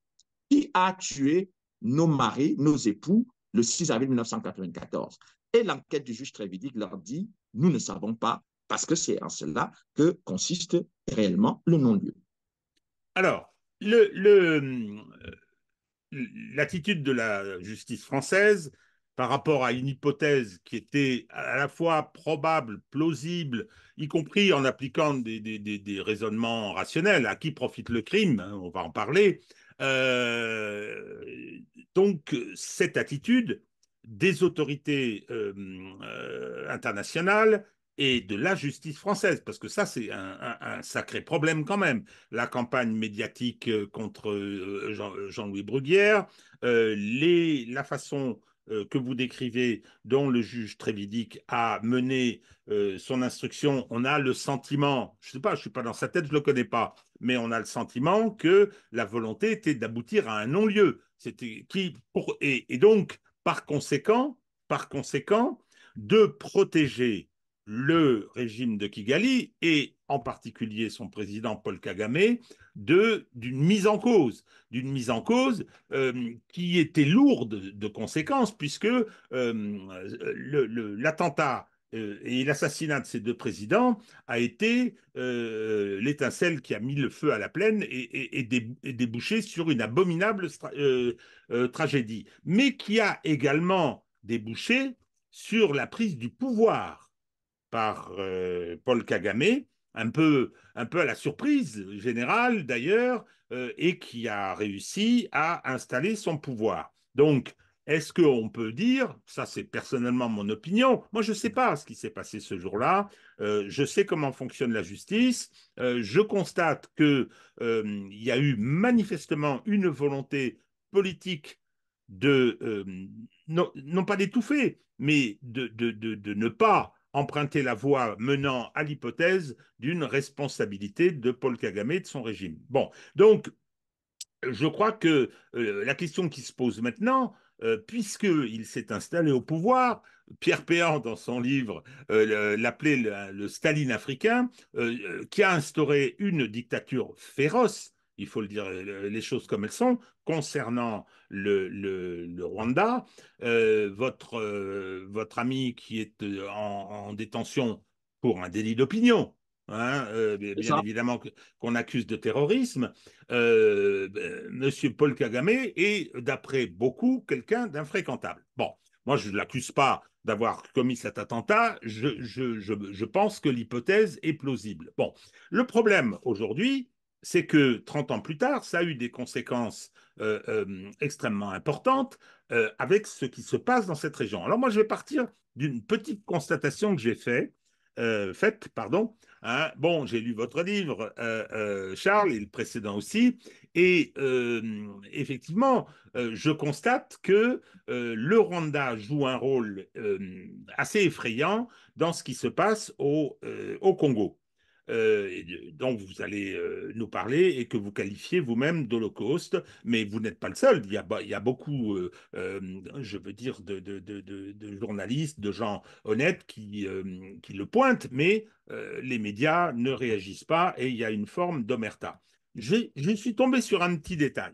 qui a tué nos maris, nos époux, le 6 avril 1994 Et l'enquête du juge Trévidic leur dit, nous ne savons pas, parce que c'est en cela que consiste réellement le non-lieu. Alors, euh, l'attitude de la justice française par rapport à une hypothèse qui était à la fois probable, plausible, y compris en appliquant des, raisonnements rationnels, à qui profite le crime, hein, on va en parler. Euh, donc cette attitude des autorités euh, internationales et de la justice française, parce que ça, c'est un, sacré problème quand même. La campagne médiatique euh, contre euh, euh, Jean-Louis Bruguière, les, la façon que vous décrivez dont le juge Trévidic a mené son instruction, on a le sentiment, je ne sais pas, je ne suis pas dans sa tête, je ne le connais pas, mais on a le sentiment que la volonté était d'aboutir à un non-lieu. qui et, et donc, par conséquent, par conséquent, de protéger le régime de Kigali et en particulier son président Paul Kagame d'une mise en cause, d'une mise en cause euh, qui était lourde de conséquences puisque euh, l'attentat euh, et l'assassinat de ces deux présidents a été l'étincelle qui a mis le feu à la plaine et, débouché sur une abominable tragédie, mais qui a également débouché sur la prise du pouvoir par euh, Paul Kagame, un peu, un peu à la surprise générale d'ailleurs, euh, et qui a réussi à installer son pouvoir. Donc, est-ce qu'on peut dire, ça c'est personnellement mon opinion, moi je ne sais pas ce qui s'est passé ce jour-là, euh, je sais comment fonctionne la justice, je constate qu'il il y a eu manifestement une volonté politique de, non, pas d'étouffer, mais de, de ne pas emprunter la voie menant à l'hypothèse d'une responsabilité de Paul Kagame et de son régime. Bon, donc, je crois que euh, la question qui se pose maintenant, euh, puisque puisqu'il s'est installé au pouvoir, Pierre Péan, dans son livre, euh, l'appelait le, Staline africain, qui a instauré une dictature féroce, il faut le dire euh, les choses comme elles sont, concernant le, Rwanda, euh, votre, euh, votre ami qui est en, détention pour un délit d'opinion, hein, bien évidemment qu'on accuse de terrorisme, euh, ben, Monsieur Paul Kagame est, d'après beaucoup, quelqu'un d'infréquentable. Bon, moi je ne l'accuse pas d'avoir commis cet attentat, je pense que l'hypothèse est plausible. Bon, le problème aujourd'hui, c'est que 30 ans plus tard, ça a eu des conséquences euh, euh, extrêmement importantes euh, avec ce qui se passe dans cette région. Alors moi, je vais partir d'une petite constatation que j'ai faite. pardon. Hein. Bon, j'ai lu votre livre, Charles, et le précédent aussi, et effectivement, je constate que le Rwanda joue un rôle assez effrayant dans ce qui se passe au Congo. Euh, dont vous allez euh, nous parler et que vous qualifiez vous-même d'Holocauste, mais vous n'êtes pas le seul. Il y a, beaucoup, euh, je veux dire, de, journalistes, de gens honnêtes qui, qui le pointent, mais les médias ne réagissent pas et il y a une forme d'omerta. je suis tombé sur un petit détail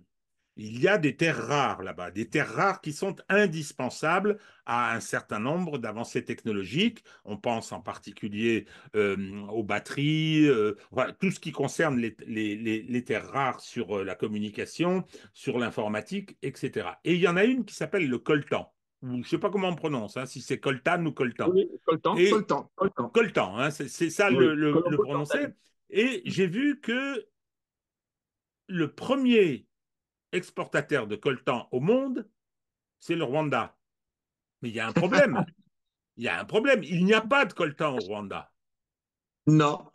il y a des terres rares là-bas, des terres rares qui sont indispensables à un certain nombre d'avancées technologiques. On pense en particulier euh, aux batteries, euh, tout ce qui concerne les, terres rares sur euh, la communication, sur l'informatique, etc. Et il y en a une qui s'appelle le coltan je ne sais pas comment on prononce, hein, si c'est coltan ou coltan. coltan, coltan, coltan. Hein, c'est ça le, le, le prononcé. Et j'ai vu que le premier exportateur de coltan au monde, c'est le Rwanda. Mais il y a un problème. Il y a un problème. Il n'y a pas de coltan au Rwanda. Non,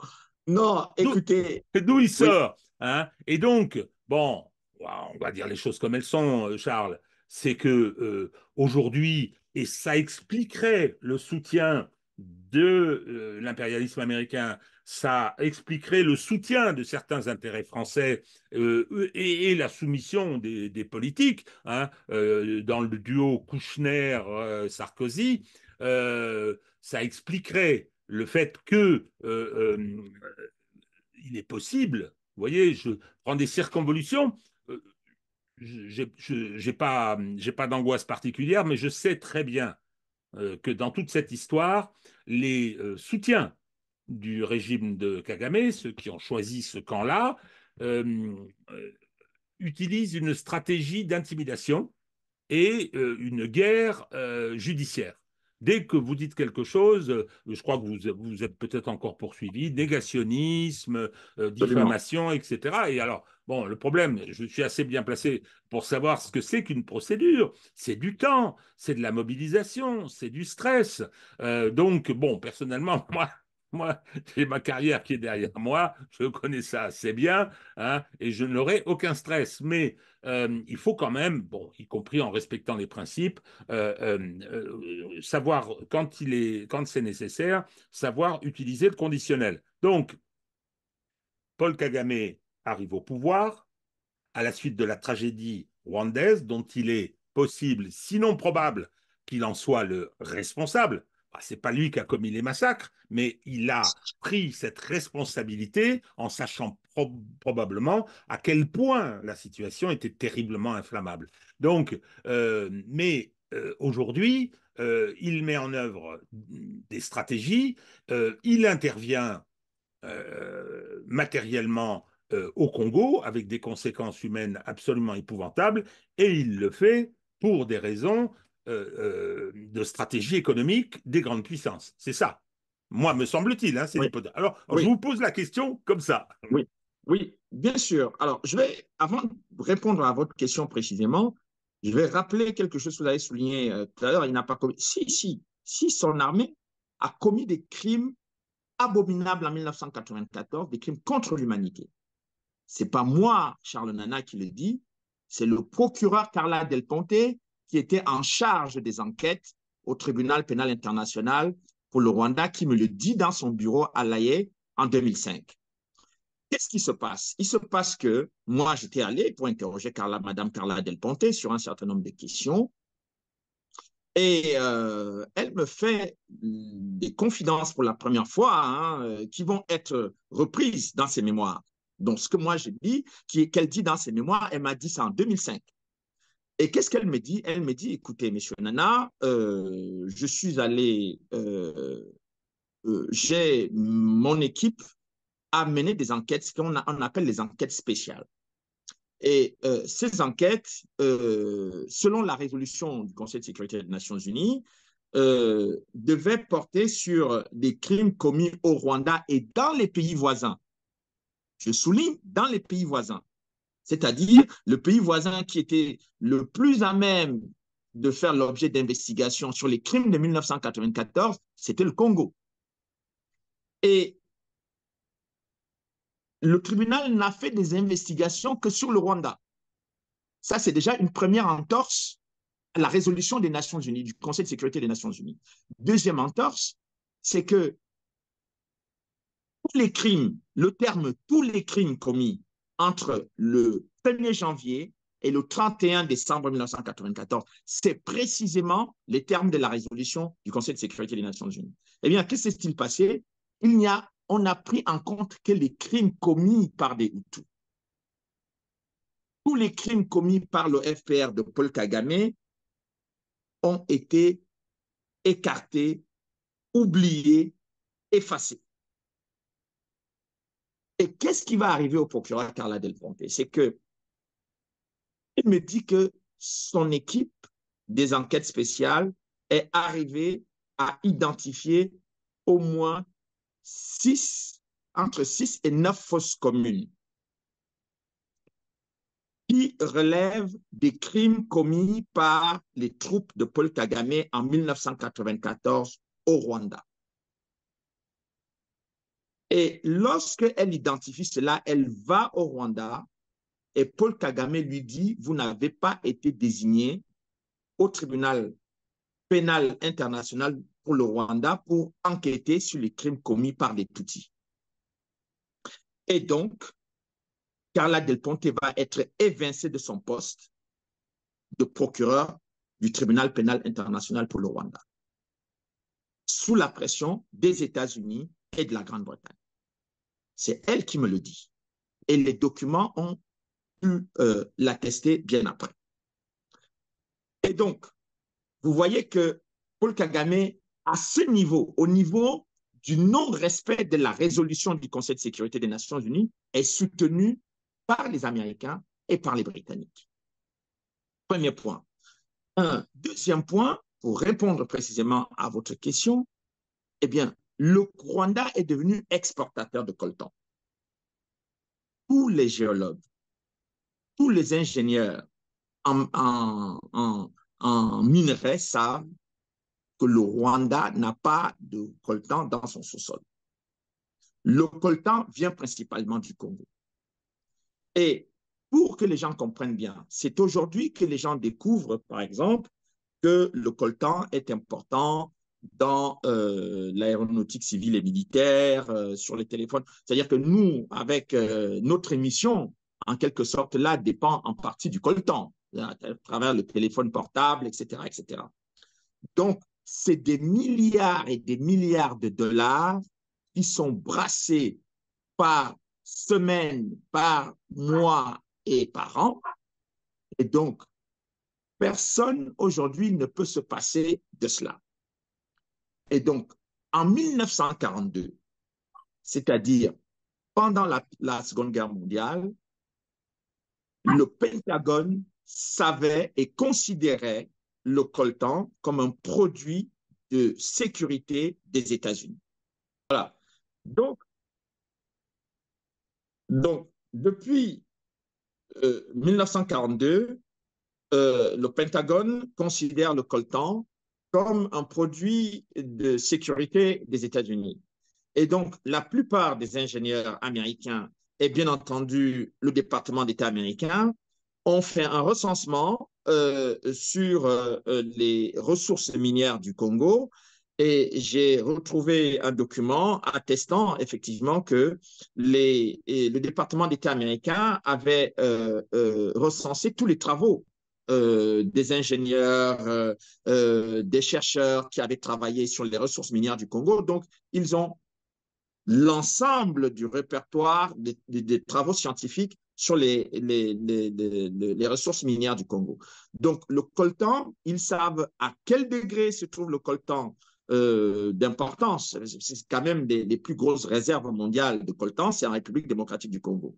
non, écoutez. D'où il sort hein Et donc, bon, on va dire les choses comme elles sont, euh, Charles. C'est que euh, aujourd'hui, et ça expliquerait le soutien de euh, l'impérialisme américain ça expliquerait le soutien de certains intérêts français euh, et, la soumission des, politiques hein, euh, dans le duo Kouchner-Sarkozy. Euh, ça expliquerait le fait que il est possible, vous voyez, je prends des circonvolutions, je n'ai pas, pas d'angoisse particulière, mais je sais très bien que dans toute cette histoire, les soutiens du régime de Kagame, ceux qui ont choisi ce camp-là, euh, euh, utilisent une stratégie d'intimidation et euh, une guerre judiciaire. Dès que vous dites quelque chose, je crois que vous, vous êtes peut-être encore poursuivi, négationnisme, diffamation, etc. Et alors, bon, le problème, je suis assez bien placé pour savoir ce que c'est qu'une procédure. C'est du temps, c'est de la mobilisation, c'est du stress. donc, bon, personnellement, moi, moi, j'ai ma carrière qui est derrière moi, je connais ça assez bien, hein, et je n'aurai aucun stress. Mais euh, il faut quand même, bon, y compris en respectant les principes, euh, euh, savoir quand il est, quand c'est nécessaire, savoir utiliser le conditionnel. Donc, Paul Kagame arrive au pouvoir à la suite de la tragédie rwandaise dont il est possible, sinon probable, qu'il en soit le responsable bah, c'est pas lui qui a commis les massacres, mais il a pris cette responsabilité en sachant probablement à quel point la situation était terriblement inflammable. Donc, euh, mais euh, aujourd'hui, euh, il met en œuvre des stratégies, il intervient matériellement au Congo avec des conséquences humaines absolument épouvantables, et il le fait pour des raisons euh, euh, de stratégie économique des grandes puissances. C'est ça. Moi, me semble-t-il. Hein, Alors, je vous pose la question comme ça. Oui, oui, bien sûr. Alors, je vais, avant de répondre à votre question précisément, je vais rappeler quelque chose que vous avez souligné euh, tout à l'heure. Il n'a pas Si, si, si son armée a commis des crimes abominables en 1994, des crimes contre l'humanité. C'est pas moi, Charles Nana, qui le dit. C'est le procureur Carla Del Ponte qui était en charge des enquêtes au tribunal pénal international pour le Rwanda, qui me le dit dans son bureau à Haye en 2005. Qu'est-ce qui se passe Il se passe que moi, j'étais allé pour interroger Carla, Madame Carla Del Ponte sur un certain nombre de questions. Et euh, elle me fait des confidences pour la première fois hein, euh, qui vont être reprises dans ses mémoires. Donc, ce que moi j'ai dit, qu'elle dit dans ses mémoires, elle m'a dit ça en 2005. Et qu'est-ce qu'elle me dit Elle me dit, écoutez, monsieur Nana, euh, je suis allé, euh, euh, j'ai mon équipe à mener des enquêtes, ce qu'on appelle les enquêtes spéciales. Et ces enquêtes, selon la résolution du Conseil de sécurité des Nations Unies, devaient porter sur des crimes commis au Rwanda et dans les pays voisins. Je souligne, dans les pays voisins c'est-à-dire le pays voisin qui était le plus à même de faire l'objet d'investigations sur les crimes de 1994, c'était le Congo. Et le tribunal n'a fait des investigations que sur le Rwanda. Ça, c'est déjà une première entorse à la résolution des Nations Unies, du Conseil de sécurité des Nations Unies. Deuxième entorse, c'est que tous les crimes, le terme tous les crimes commis entre le 1er janvier et le 31 décembre 1994. C'est précisément les termes de la résolution du Conseil de sécurité des Nations Unies. Eh bien, qu'est-ce qui s'est-il passé Il a, on a pris en compte que les crimes commis par des Hutus. Tous les crimes commis par le FPR de Paul Kagame ont été écartés, oubliés, effacés. Et qu'est-ce qui va arriver au procureur Carla Del Ponte C'est que il me dit que son équipe des enquêtes spéciales est arrivée à identifier au moins six, entre six et neuf, fausses communes qui relèvent des crimes commis par les troupes de Paul Kagame en 1994 au Rwanda. Et lorsqu'elle identifie cela, elle va au Rwanda et Paul Kagame lui dit, vous n'avez pas été désigné au tribunal pénal international pour le Rwanda pour enquêter sur les crimes commis par les Tutsis. Et donc, Carla Del Ponte va être évincée de son poste de procureur du tribunal pénal international pour le Rwanda, sous la pression des États-Unis et de la Grande-Bretagne. C'est elle qui me le dit. Et les documents ont pu euh, l'attester bien après. Et donc, vous voyez que Paul Kagame, à ce niveau, au niveau du non-respect de la résolution du Conseil de sécurité des Nations Unies, est soutenu par les Américains et par les Britanniques. Premier point. Un deuxième point, pour répondre précisément à votre question, eh bien, le Rwanda est devenu exportateur de coltan. Tous les géologues, tous les ingénieurs en, minerais savent que le Rwanda n'a pas de coltan dans son sous-sol. Le coltan vient principalement du Congo. Et pour que les gens comprennent bien, c'est aujourd'hui que les gens découvrent, par exemple, que le coltan est important dans euh, l'aéronautique civile et militaire, euh, sur les téléphones. C'est-à-dire que nous, avec euh, notre émission, en quelque sorte, là, dépend en partie du coltan, hein, à travers le téléphone portable, etc., etc. Donc, c'est des milliards et des milliards de dollars qui sont brassés par semaine, par mois et par an. Et donc, personne aujourd'hui ne peut se passer de cela. Et donc, en 1942, c'est-à-dire pendant la, Seconde Guerre mondiale, le Pentagone savait et considérait le coltan comme un produit de sécurité des États-Unis. Voilà. Donc, donc depuis 1942, euh, euh, le Pentagone considère le coltan comme un produit de sécurité des États-Unis. Et donc, la plupart des ingénieurs américains et bien entendu le département d'État américain ont fait un recensement euh, sur euh, les ressources minières du Congo et j'ai retrouvé un document attestant effectivement que le département d'État américain avait euh, recensé tous les travaux euh, des ingénieurs, euh, euh, des chercheurs qui avaient travaillé sur les ressources minières du Congo. Donc, ils ont l'ensemble du répertoire des, travaux scientifiques sur les, les, les, les, ressources minières du Congo. Donc, le coltan, ils savent à quel degré se trouve le coltan d'importance. C'est quand même des, plus grosses réserves mondiales de coltan, c'est en République démocratique du Congo.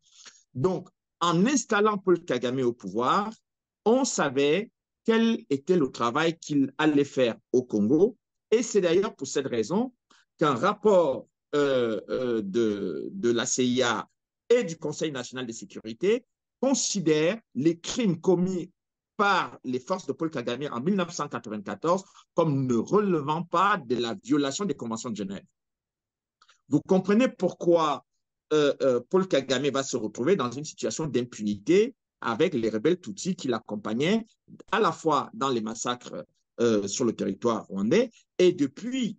Donc, en installant Paul Kagame au pouvoir, on savait quel était le travail qu'il allait faire au Congo. Et c'est d'ailleurs pour cette raison qu'un rapport euh, euh, de, la CIA et du Conseil national de sécurité considère les crimes commis par les forces de Paul Kagame en 1994 comme ne relevant pas de la violation des conventions de Genève. Vous comprenez pourquoi euh, Paul Kagame va se retrouver dans une situation d'impunité avec les rebelles Tutsis qui l'accompagnaient à la fois dans les massacres euh, sur le territoire rwandais et depuis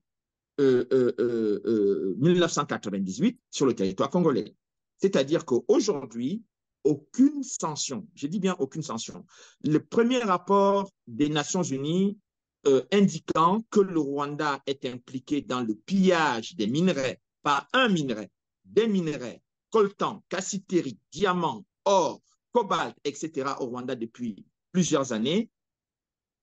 1998 euh, euh, sur le territoire congolais. C'est-à-dire qu'aujourd'hui, aucune sanction, je dis bien aucune sanction, le premier rapport des Nations Unies indiquant que le Rwanda est impliqué dans le pillage des minerais, pas un minerai, des minerais, coltan, cassiterie, diamant, or, cobalt, etc. au Rwanda depuis plusieurs années,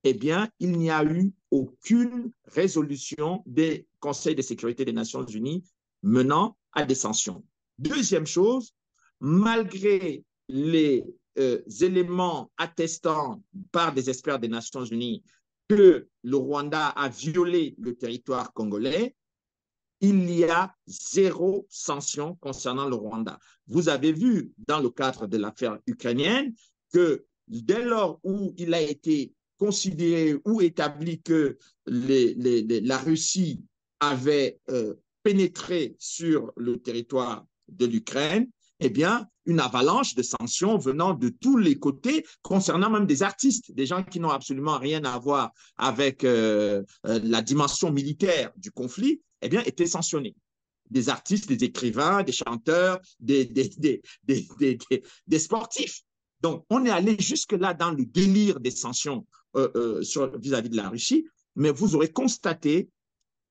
eh bien, il n'y a eu aucune résolution des conseils de sécurité des Nations Unies menant à des sanctions. Deuxième chose, malgré les euh, éléments attestant par des experts des Nations Unies que le Rwanda a violé le territoire congolais, il y a zéro sanction concernant le Rwanda. Vous avez vu dans le cadre de l'affaire ukrainienne que dès lors où il a été considéré ou établi que la Russie avait euh, pénétré sur le territoire de l'Ukraine, eh bien, une avalanche de sanctions venant de tous les côtés, concernant même des artistes, des gens qui n'ont absolument rien à voir avec euh, euh, la dimension militaire du conflit, eh bien, étaient sanctionnés. Des artistes, des écrivains, des chanteurs, des, des, sportifs. Donc, on est allé jusque-là dans le délire des sanctions euh, euh, vis-à-vis de la Russie, mais vous aurez constaté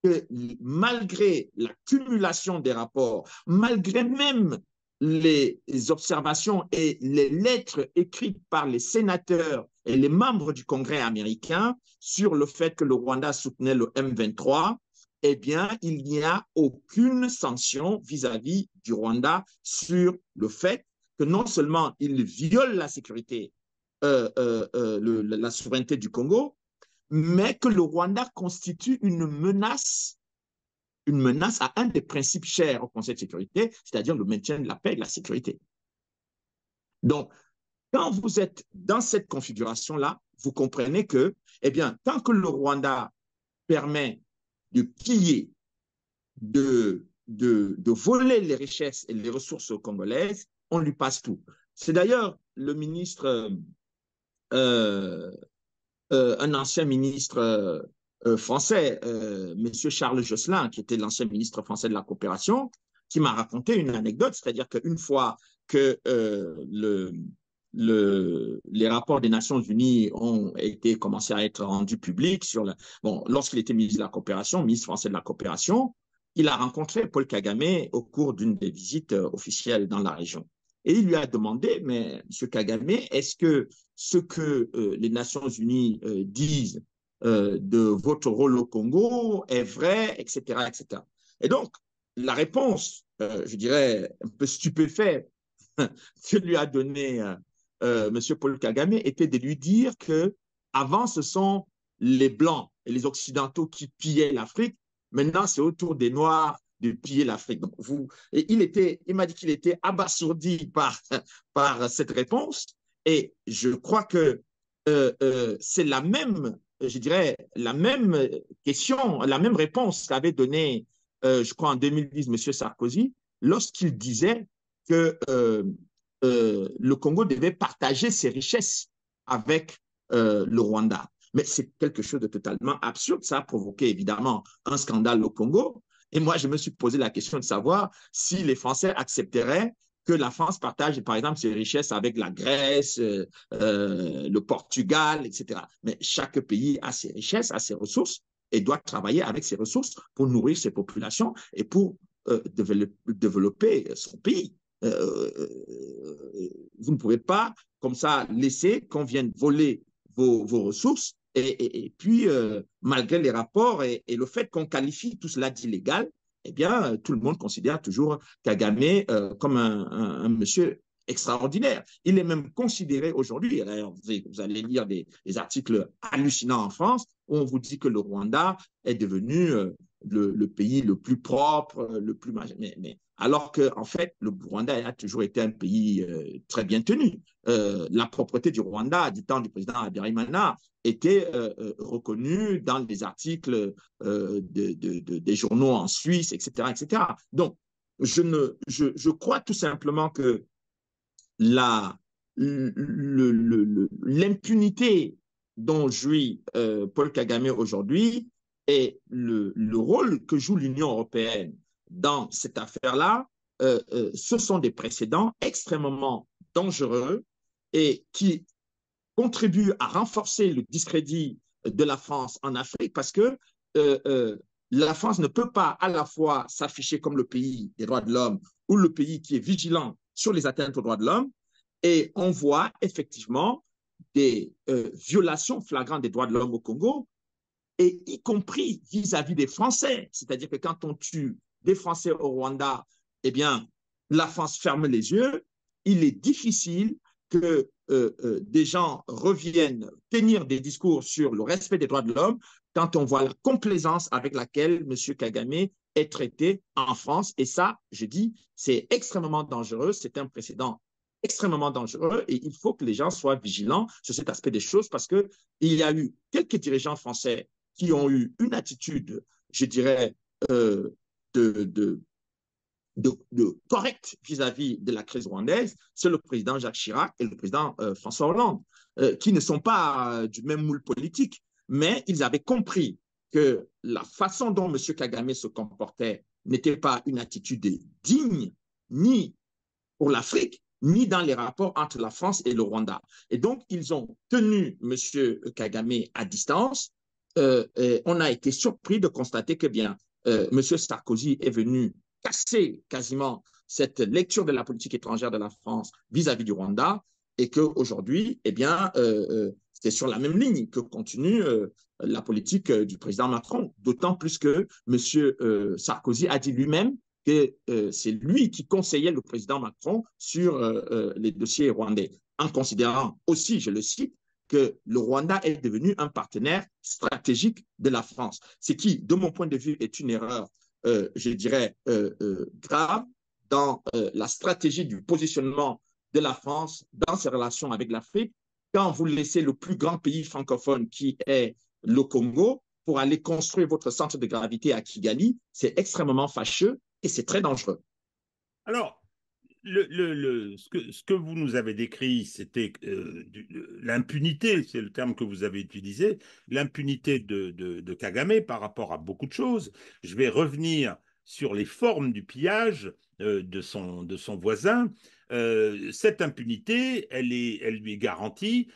que malgré l'accumulation des rapports, malgré même les observations et les lettres écrites par les sénateurs et les membres du Congrès américain sur le fait que le Rwanda soutenait le M23, eh bien, il n'y a aucune sanction vis-à-vis du Rwanda sur le fait que non seulement il viole la sécurité, euh, euh, euh, la souveraineté du Congo, mais que le Rwanda constitue une menace, une menace à un des principes chers au Conseil de sécurité, c'est-à-dire le maintien de la paix et de la sécurité. Donc, quand vous êtes dans cette configuration-là, vous comprenez que, eh bien, tant que le Rwanda permet de piller, de, de, voler les richesses et les ressources congolaises, on lui passe tout. C'est d'ailleurs le ministre, euh, euh, euh, un ancien ministre français, Monsieur Charles Josselin, qui était l'ancien ministre français de la coopération, qui m'a raconté une anecdote, c'est-à-dire qu'une fois que le, le, les rapports des Nations Unies ont été commencé à être rendus publics sur la, bon, lorsqu'il était ministre de la coopération, ministre français de la coopération, il a rencontré Paul Kagame au cours d'une des visites euh, officielles dans la région. Et il lui a demandé, mais Monsieur Kagame, est-ce que ce que euh, les Nations Unies euh, disent de votre rôle au Congo est vrai, etc., etc. Et donc, la réponse, je dirais, un peu stupéfaite que lui a donnée Monsieur M. Paul Kagame, était de lui dire que avant ce sont les Blancs et les Occidentaux qui pillaient l'Afrique, maintenant c'est au tour des Noirs de piller l'Afrique. vous, et il était, il m'a dit qu'il était abasourdi par par cette réponse. Et je crois que euh, euh, c'est la même, je dirais, la même question, la même réponse qu'avait donnée, euh, je crois, en 2010, Monsieur Sarkozy, lorsqu'il disait que euh, le Congo devait partager ses richesses avec euh, le Rwanda. Mais c'est quelque chose de totalement absurde. Ça a provoqué évidemment un scandale au Congo. Et moi, je me suis posé la question de savoir si les Français accepteraient que la France partage, par exemple, ses richesses avec la Grèce, euh, le Portugal, etc. Mais chaque pays a ses richesses, a ses ressources et doit travailler avec ses ressources pour nourrir ses populations et pour développer son pays. Euh, euh, euh, vous ne pouvez pas, comme ça, laisser qu'on vienne voler vos, ressources. Et, puis, malgré les rapports et, le fait qu'on qualifie tout cela d'illégal, eh bien, tout le monde considère toujours Kagame comme un, monsieur extraordinaire. Il est même considéré aujourd'hui, vous, allez lire des, articles hallucinants en France, où on vous dit que le Rwanda est devenu le, pays le plus propre, le plus... mais alors que en fait le Rwanda a toujours été un pays euh, très bien tenu. Euh, la propreté du Rwanda du temps du président Habyarimana était euh, reconnue dans les articles des journaux en Suisse, etc., etc. Donc je ne, je, crois tout simplement que la l'impunité dont jouit Paul Kagame aujourd'hui et le rôle que joue l'Union européenne dans cette affaire-là, euh, euh, ce sont des précédents extrêmement dangereux et qui contribuent à renforcer le discrédit de la France en Afrique parce que euh, la France ne peut pas à la fois s'afficher comme le pays des droits de l'homme ou le pays qui est vigilant sur les atteintes aux droits de l'homme. Et on voit effectivement des violations flagrantes des droits de l'homme au Congo, et y compris vis à -vis des Français. C'est-à-dire que quand on tue des Français au Rwanda, eh bien, la France ferme les yeux. Il est difficile que euh, euh, des gens reviennent tenir des discours sur le respect des droits de l'homme quand on voit la complaisance avec laquelle M. Kagame est traité en France. Et ça, je dis, c'est extrêmement dangereux. C'est un précédent extrêmement dangereux et il faut que les gens soient vigilants sur cet aspect des choses parce que il y a eu quelques dirigeants français qui ont eu une attitude, je dirais, euh, de, correct vis-à-vis de la crise rwandaise, c'est le président Jacques Chirac et le président euh, François Hollande, euh, qui ne sont pas euh, du même moule politique, mais ils avaient compris que la façon dont M. Kagame se comportait n'était pas une attitude digne, ni pour l'Afrique, ni dans les rapports entre la France et le Rwanda. Et donc, ils ont tenu M. Kagame à distance. on a été surpris de constater que bien, euh, Monsieur M. Sarkozy est venu casser quasiment cette lecture de la politique étrangère de la France vis-à-vis du Rwanda et qu'aujourd'hui, eh bien, euh, euh, c'est sur la même ligne que continue la politique du président Macron, d'autant plus que M. Sarkozy a dit lui-même que c'est lui qui conseillait le président Macron sur les dossiers rwandais, en considérant aussi, je le cite, que le Rwanda est devenu un partenaire stratégique de la France, ce qui, de mon point de vue, est une erreur, euh, je dirais, euh, euh, grave dans la stratégie du positionnement de la France dans ses relations avec l'Afrique, quand vous laissez le plus grand pays francophone qui est le Congo pour aller construire votre centre de gravité à Kigali, c'est extrêmement fâcheux et c'est très dangereux. Alors, le, ce, que, vous nous avez décrit, c'était euh, l'impunité, c'est le terme que vous avez utilisé, l'impunité de, Kagame par rapport à beaucoup de choses. Je vais revenir sur les formes du pillage euh, de, son, de son voisin. Euh, cette impunité, elle, est, elle lui est garantie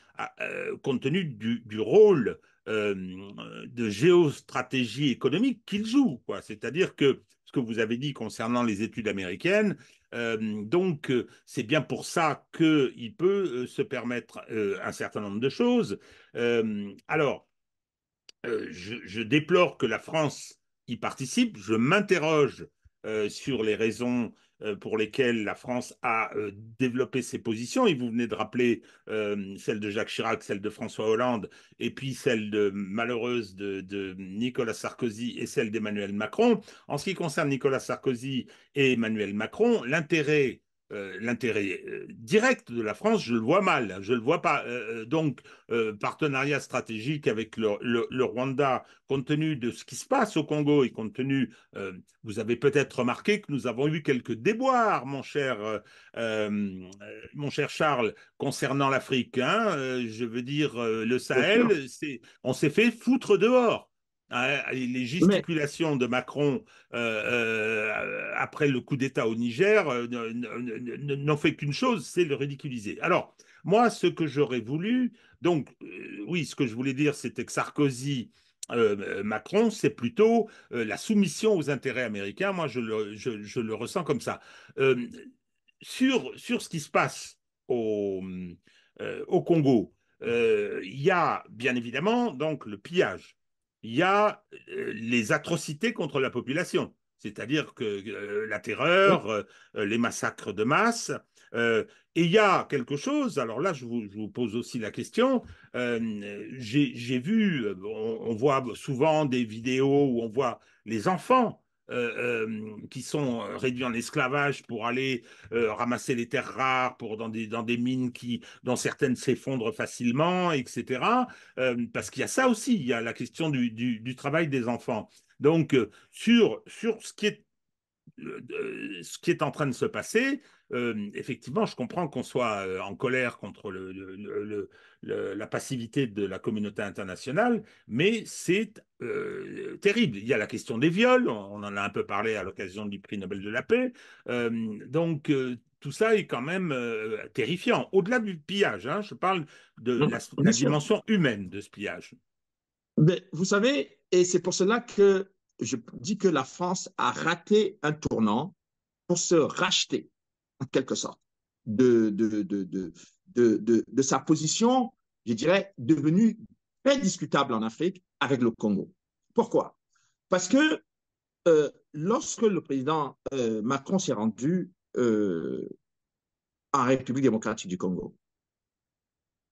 compte tenu du, du rôle de géostratégie économique qu'il joue. C'est-à-dire que ce que vous avez dit concernant les études américaines, euh, donc, euh, c'est bien pour ça qu'il peut euh, se permettre un certain nombre de choses. alors, je, déplore que la France y participe. Je m'interroge sur les raisons euh, pour lesquelles la France a euh, développé ses positions. Et vous venez de rappeler euh, celle de Jacques Chirac, celle de François Hollande, et puis celle de, malheureuse de, de Nicolas Sarkozy et celle d'Emmanuel Macron. En ce qui concerne Nicolas Sarkozy et Emmanuel Macron, l'intérêt euh, l'intérêt euh, direct de la France, je le vois mal. Hein, je le vois pas. Euh, donc, partenariat stratégique avec le, Rwanda, compte tenu de ce qui se passe au Congo et compte tenu, vous avez peut-être remarqué que nous avons eu quelques déboires, mon cher, mon cher Charles, concernant l'Afrique. Hein. je veux dire, le Sahel, on s'est fait foutre dehors les gesticulations de Macron euh, euh, après le coup d'État au Niger euh, n'ont fait qu'une chose, c'est le ridiculiser. Alors, moi, ce que j'aurais voulu, donc, oui, ce que je voulais dire, c'était que Sarkozy Macron, c'est plutôt la soumission aux intérêts américains. Moi, je le, ressens comme ça. sur, ce qui se passe au, au Congo, il y a bien évidemment donc le pillage il y a euh, les atrocités contre la population, c'est-à-dire que euh, la terreur, euh, les massacres de masse. et il y a quelque chose, alors là, je vous, pose aussi la question. J'ai vu, on, voit souvent des vidéos où on voit les enfants euh, euh, qui sont euh, réduits en esclavage pour aller ramasser les terres rares pour dans des, dans des mines qui dans certaines s'effondrent facilement etc parce qu'il y a ça aussi il y a la question du, du, du travail des enfants donc sur sur ce qui est euh, ce qui est en train de se passer, euh, effectivement, je comprends qu'on soit euh, en colère contre le, la passivité de la communauté internationale, mais c'est terrible. Il y a la question des viols, on, en a un peu parlé à l'occasion du prix Nobel de la paix. donc, tout ça est quand même terrifiant, au-delà du pillage. Hein, je parle de la, dimension humaine de ce pillage. vous savez, et c'est pour cela que je dis que la France a raté un tournant pour se racheter, en quelque sorte, de, de, sa position, je dirais, devenue très discutable en Afrique avec le Congo. Pourquoi Parce que euh, lorsque le président euh, Macron s'est rendu euh, en République démocratique du Congo,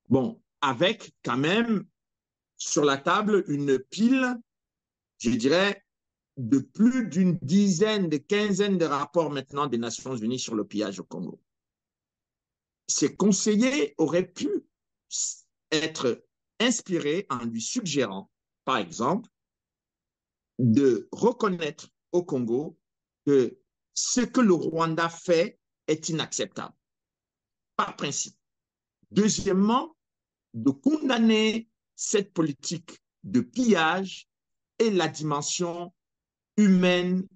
bon, avec quand même sur la table une pile, je dirais, de plus d'une dizaine, de quinzaine de rapports maintenant des Nations Unies sur le pillage au Congo. Ces conseillers auraient pu être inspirés en lui suggérant, par exemple, de reconnaître au Congo que ce que le Rwanda fait est inacceptable, par principe. Deuxièmement, de condamner cette politique de pillage et la dimension humaine,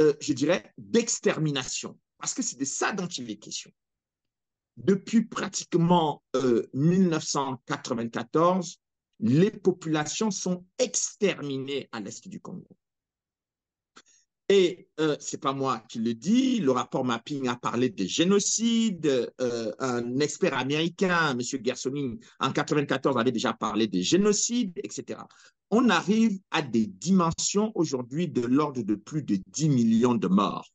euh, je dirais, d'extermination. Parce que c'est de ça dont il est question. Depuis pratiquement 1994, euh, les populations sont exterminées à l'est du Congo. Et euh, c'est pas moi qui le dis, le rapport Mapping a parlé des génocides, euh, un expert américain, M. Gersoning, en 1994, avait déjà parlé des génocides, etc. On arrive à des dimensions aujourd'hui de l'ordre de plus de 10 millions de morts.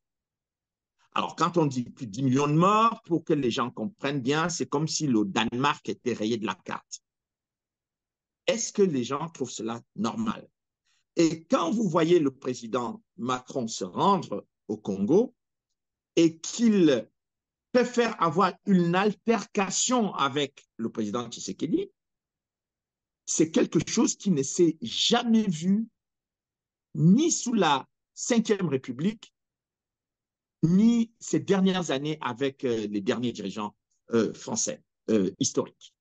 Alors, quand on dit plus de 10 millions de morts, pour que les gens comprennent bien, c'est comme si le Danemark était rayé de la carte. Est-ce que les gens trouvent cela normal et quand vous voyez le président Macron se rendre au Congo et qu'il préfère avoir une altercation avec le président Tshisekedi, c'est quelque chose qui ne s'est jamais vu ni sous la Ve République, ni ces dernières années avec euh, les derniers dirigeants euh, français euh, historiques.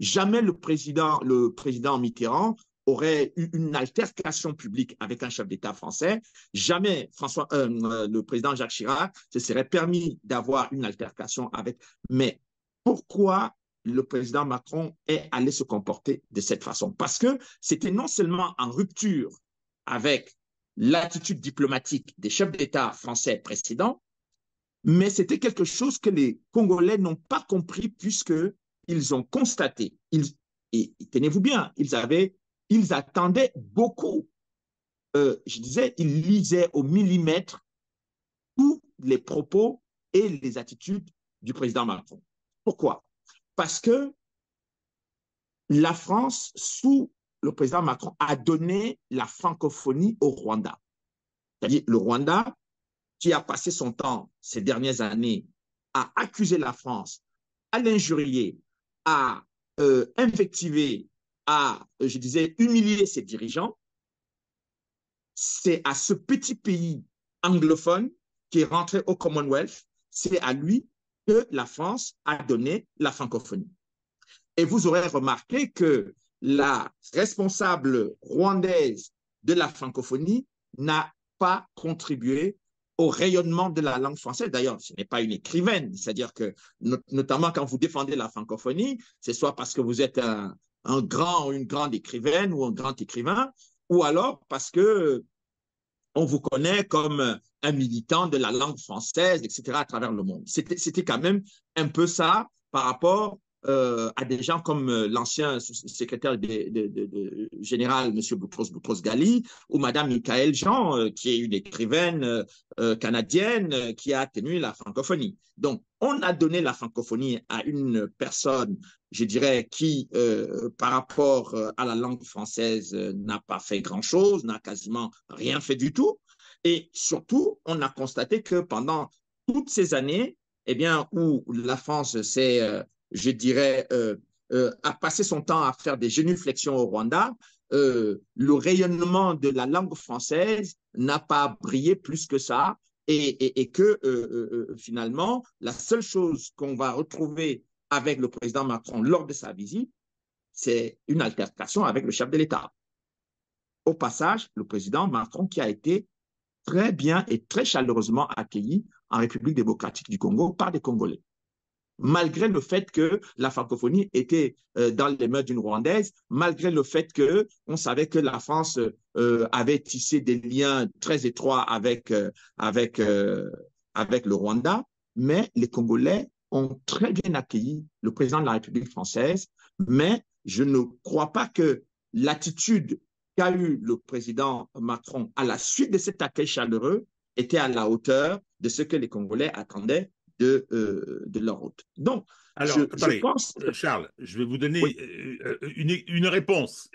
Jamais le président, le président Mitterrand aurait eu une altercation publique avec un chef d'État français. Jamais François, euh, euh, le président Jacques Chirac se serait permis d'avoir une altercation avec. Mais pourquoi le président Macron est allé se comporter de cette façon Parce que c'était non seulement en rupture avec l'attitude diplomatique des chefs d'État français précédents, mais c'était quelque chose que les Congolais n'ont pas compris puisque ils ont constaté, ils, et tenez-vous bien, ils avaient ils attendaient beaucoup. Euh, je disais, ils lisaient au millimètre tous les propos et les attitudes du président Macron. Pourquoi Parce que la France, sous le président Macron, a donné la francophonie au Rwanda. C'est-à-dire le Rwanda, qui a passé son temps ces dernières années à accuser la France, à l'injurier, à euh, infectiver à, euh, je disais, humilier ses dirigeants, c'est à ce petit pays anglophone qui est rentré au Commonwealth, c'est à lui que la France a donné la francophonie. Et vous aurez remarqué que la responsable rwandaise de la francophonie n'a pas contribué au rayonnement de la langue française. D'ailleurs, ce n'est pas une écrivaine, c'est-à-dire que notamment quand vous défendez la francophonie, c'est soit parce que vous êtes un, un grand, une grande écrivaine ou un grand écrivain, ou alors parce que on vous connaît comme un militant de la langue française, etc., à travers le monde. C'était quand même un peu ça par rapport euh, à des gens comme euh, l'ancien secrétaire de, général, M. Boutros Boutros Ghali, ou Mme Michael Jean, euh, qui est une écrivaine canadienne qui a tenu la francophonie. Donc, on a donné la francophonie à une personne, je dirais, qui, par rapport à la langue française, n'a pas fait grand-chose, n'a quasiment rien fait du tout. Et surtout, on a constaté que pendant toutes ces années, eh bien, où la France s'est je dirais, euh, euh, a passé son temps à faire des génuflexions au Rwanda, euh, le rayonnement de la langue française n'a pas brillé plus que ça. Et, et, et que euh, euh, euh, finalement, la seule chose qu'on va retrouver avec le président Macron lors de sa visite, c'est une altercation avec le chef de l'État. Au passage, le président Macron qui a été très bien et très chaleureusement accueilli en République démocratique du Congo par des Congolais malgré le fait que la francophonie était euh, dans les mains d'une Rwandaise, malgré le fait que on savait que la France euh, avait tissé des liens très étroits avec, euh, avec, avec le Rwanda, mais les Congolais ont très bien accueilli le président de la République française, mais je ne crois pas que l'attitude qu'a eu le président Macron à la suite de cet accueil chaleureux était à la hauteur de ce que les Congolais attendaient de, euh, de la route. Donc, Alors, euh, Charles, je vais vous donner euh, une, réponse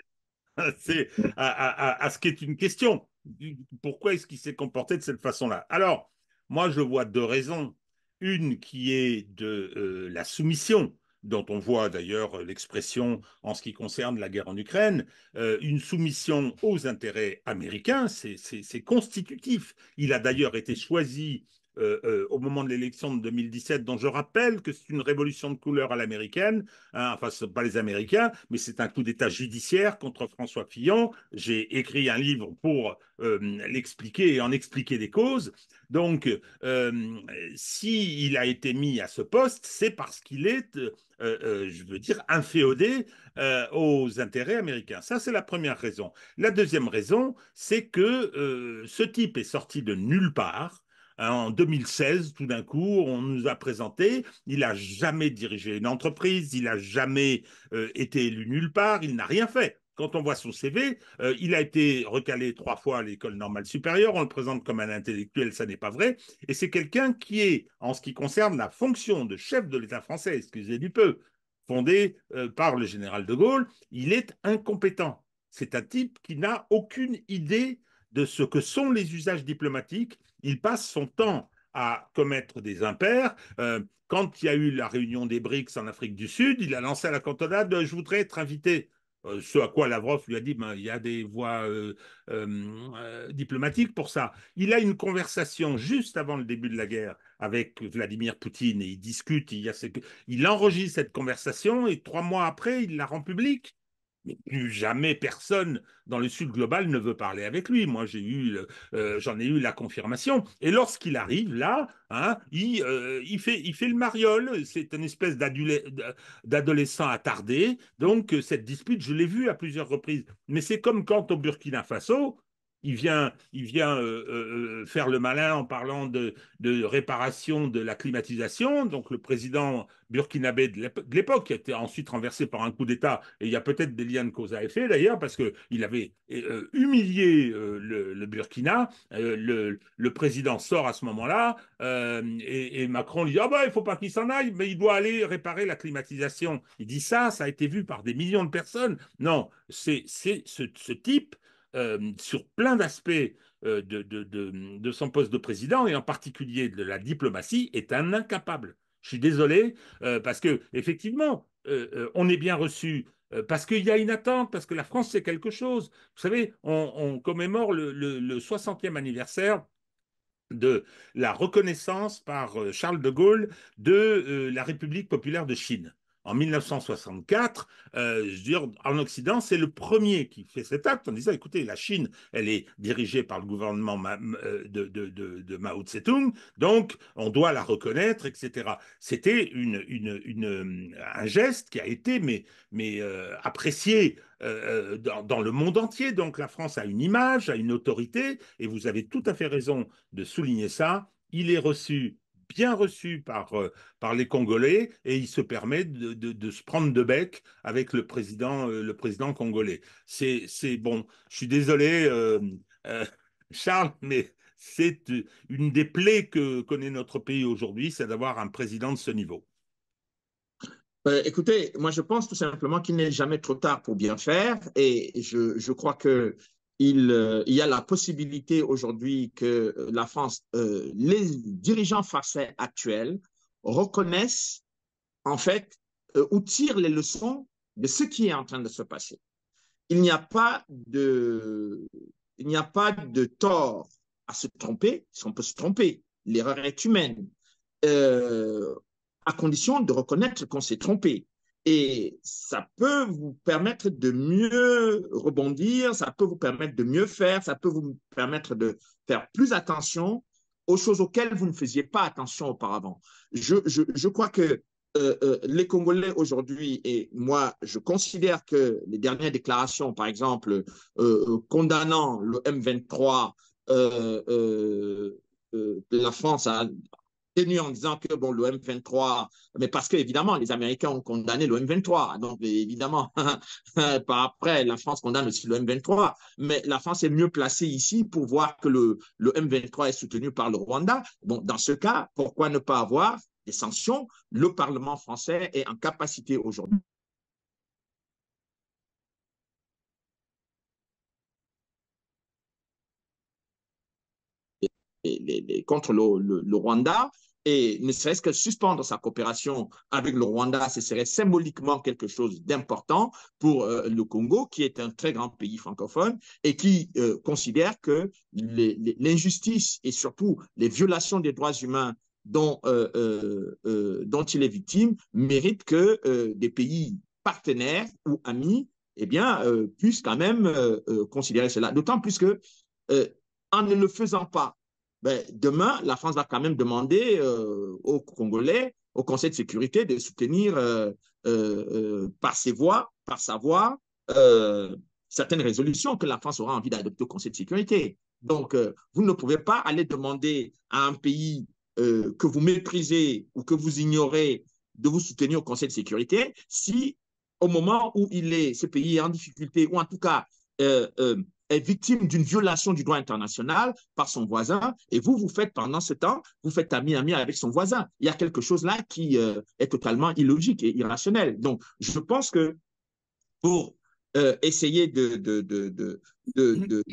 C'est à, ce qui est une question. Pourquoi est-ce qu'il s'est comporté de cette façon-là Alors, moi, je vois deux raisons. Une qui est de euh, la soumission dont on voit d'ailleurs l'expression en ce qui concerne la guerre en Ukraine, une soumission aux intérêts américains, c'est constitutif. Il a d'ailleurs été choisi euh, euh, au moment de l'élection de 2017, dont je rappelle que c'est une révolution de couleur à l'américaine, hein, enfin, ce pas les Américains, mais c'est un coup d'État judiciaire contre François Fillon. J'ai écrit un livre pour euh, l'expliquer et en expliquer les causes. Donc, s'il il a été mis à ce poste, c'est parce qu'il est, je veux dire, inféodé aux intérêts américains. Ça, c'est la première raison. La deuxième raison, c'est que ce type est sorti de nulle part. En 2016, tout d'un coup, on nous a présenté, il n'a jamais dirigé une entreprise, il n'a jamais euh, été élu nulle part, il n'a rien fait. Quand on voit son CV, euh, il a été recalé trois fois à l'école normale supérieure, on le présente comme un intellectuel, ça n'est pas vrai. Et c'est quelqu'un qui est, en ce qui concerne la fonction de chef de l'État français, excusez du peu, fondée euh, par le général de Gaulle, il est incompétent. C'est un type qui n'a aucune idée de ce que sont les usages diplomatiques. Il passe son temps à commettre des impairs. Euh, quand il y a eu la réunion des BRICS en Afrique du Sud, il a lancé à la cantonade euh, Je voudrais être invité. Euh, ce à quoi Lavrov lui a dit, ben, il y a des voies diplomatiques pour ça. Il a une conversation juste avant le début de la guerre avec Vladimir Poutine et il discute, il enregistre cette conversation et trois mois après, il la rend publique plus jamais personne dans le Sud global ne veut parler avec lui. Moi, j'ai eu, euh, j'en ai eu la confirmation. Et lorsqu'il arrive là, hein, euh, il, fait, il fait le mariole. C'est une espèce d'adolescent attardé. Donc, cette dispute, je l'ai vue à plusieurs reprises. Mais c'est comme quand au Burkina Faso, il vient, il vient euh, euh, euh, faire le malin en parlant de, réparation de la climatisation. Donc le président burkinabé de l'époque, qui a été ensuite renversé par un coup d'État, et il y a peut-être des liens de cause à effet d'ailleurs, parce qu'il avait humilié le, Burkina. Le, président sort à ce moment-là, et, Macron lui dit, ah ben, il ne faut pas qu'il s'en aille, mais il doit aller réparer la climatisation. Il dit ça, ça a été vu par des millions de personnes. Non, c'est ce type euh, sur plein d'aspects euh, de, son poste de président, et en particulier de la diplomatie, est un incapable. Je suis désolé, euh, parce que effectivement, on est bien reçu. Parce qu'il y a une attente, parce que la France, c'est quelque chose. Vous savez, on, commémore le, 60e anniversaire de la reconnaissance par Charles de Gaulle de la République populaire de Chine en 1964, euh, je veux dire, en Occident, c'est le premier qui fait cet acte en disant, écoutez, la Chine, elle est dirigée par le gouvernement euh, de, Mao Tse-tung, donc on doit la reconnaître, etc. C'était une, une, euh, un geste qui a été mais, mais apprécié dans, dans, le monde entier. Donc la France a une image, a une autorité, et vous avez tout à fait raison de souligner ça. Il est reçu bien reçu par, euh, par les Congolais et il se permet de, de, se prendre de bec avec le président, euh, le président congolais. C'est bon, je suis désolé, euh, Charles, mais c'est une des plaies que connaît notre pays aujourd'hui, c'est d'avoir un président de ce niveau. Bah, écoutez, moi je pense tout simplement qu'il n'est jamais trop tard pour bien faire et je, je crois que euh, il, y a la possibilité aujourd'hui que euh, la France, euh, les dirigeants français actuels reconnaissent en fait ou tirent les leçons de ce qui est en train de se passer. Il n'y a pas de, il n'y a pas de tort à se tromper, si on peut se tromper. L'erreur est humaine, à condition de reconnaître qu'on s'est trompé. Et ça peut vous permettre de mieux rebondir, ça peut vous permettre de mieux faire, ça peut vous permettre de faire plus attention aux choses auxquelles vous ne faisiez pas attention auparavant. Je, je, crois que euh, euh, les Congolais aujourd'hui, et moi je considère que les dernières déclarations, par exemple, euh, condamnant le M23, de la France à tenu en disant que bon, le M23, mais parce que les Américains ont condamné le M23, donc évidemment, par après, la France condamne aussi le M23, mais la France est mieux placée ici pour voir que le, M23 est soutenu par le Rwanda. Bon, dans ce cas, pourquoi ne pas avoir des sanctions Le Parlement français est en capacité aujourd'hui contre le, Rwanda et ne serait-ce que suspendre sa coopération avec le Rwanda, ce serait symboliquement quelque chose d'important pour euh, le Congo, qui est un très grand pays francophone et qui euh, considère que l'injustice et surtout les violations des droits humains dont, euh, dont il est victime méritent que des pays partenaires ou amis eh bien, puissent quand même considérer cela. D'autant plus que, en ne le faisant pas, ben, demain, la France va quand même demander euh, aux Congolais, au Conseil de sécurité, de soutenir euh, euh, par ses voix, par sa voix, certaines résolutions que la France aura envie d'adopter au Conseil de sécurité. Donc, vous ne pouvez pas aller demander à un pays que vous méprisez ou que vous ignorez de vous soutenir au Conseil de sécurité si, au moment où il est, ce pays est en difficulté, ou en tout cas, est victime d'une violation du droit international par son voisin, et vous, vous faites pendant ce temps, vous faites ami-ami avec son voisin. Il y a quelque chose là qui euh, est totalement illogique et irrationnel. Donc, je pense que pour euh, essayer mmh. de, de, de, de,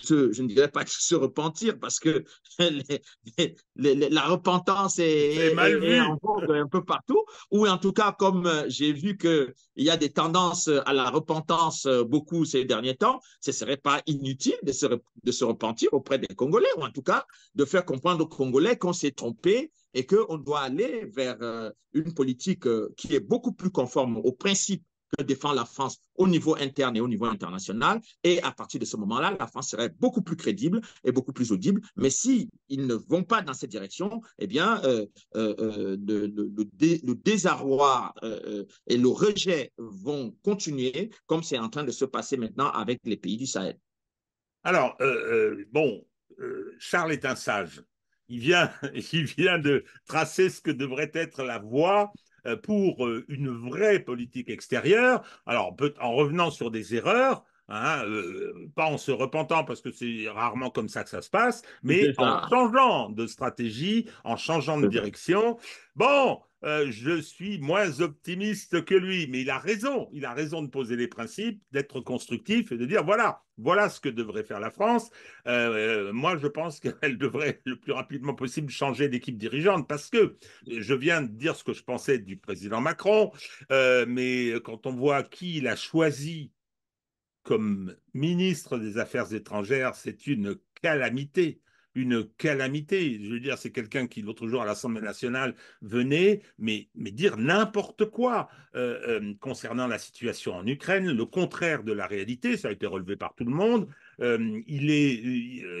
se, je ne dirais pas se repentir, parce que la repentance est, mal un peu partout, ou en tout cas, comme euh, j'ai vu qu'il y a des tendances à la repentance euh, beaucoup ces derniers temps, ce ne serait pas inutile de se, de se repentir auprès des Congolais, ou en tout cas de faire comprendre aux Congolais qu'on s'est trompé et qu'on doit aller vers une politique qui est beaucoup plus conforme aux principes que défend la France au niveau interne et au niveau international. Et à partir de ce moment-là, la France serait beaucoup plus crédible et beaucoup plus audible. Mais si ils ne vont pas dans cette direction, eh bien, euh, euh, euh, le, désarroi et le rejet vont continuer, comme c'est en train de se passer maintenant avec les pays du Sahel. Alors, bon, Charles est un sage. Il vient, il vient de tracer ce que devrait être la voie euh, pour euh, une vraie politique extérieure. Alors, en revenant sur des erreurs, hein, euh, pas en se repentant parce que c'est rarement comme ça que ça se passe, mais en changeant de stratégie, en changeant de direction. Bon, euh, je suis moins optimiste que lui. Mais il a raison, il a raison de poser les principes, d'être constructif et de dire voilà, voilà ce que devrait faire la France. Euh, moi, je pense qu'elle devrait le plus rapidement possible changer d'équipe dirigeante parce que je viens de dire ce que je pensais du président Macron, euh, mais quand on voit qui il a choisi comme ministre des Affaires étrangères, c'est une calamité une calamité. Je veux dire, c'est quelqu'un qui, l'autre jour, à l'Assemblée nationale, venait, mais, mais dire n'importe quoi euh, euh, concernant la situation en Ukraine, le contraire de la réalité, ça a été relevé par tout le monde. Euh, il, est,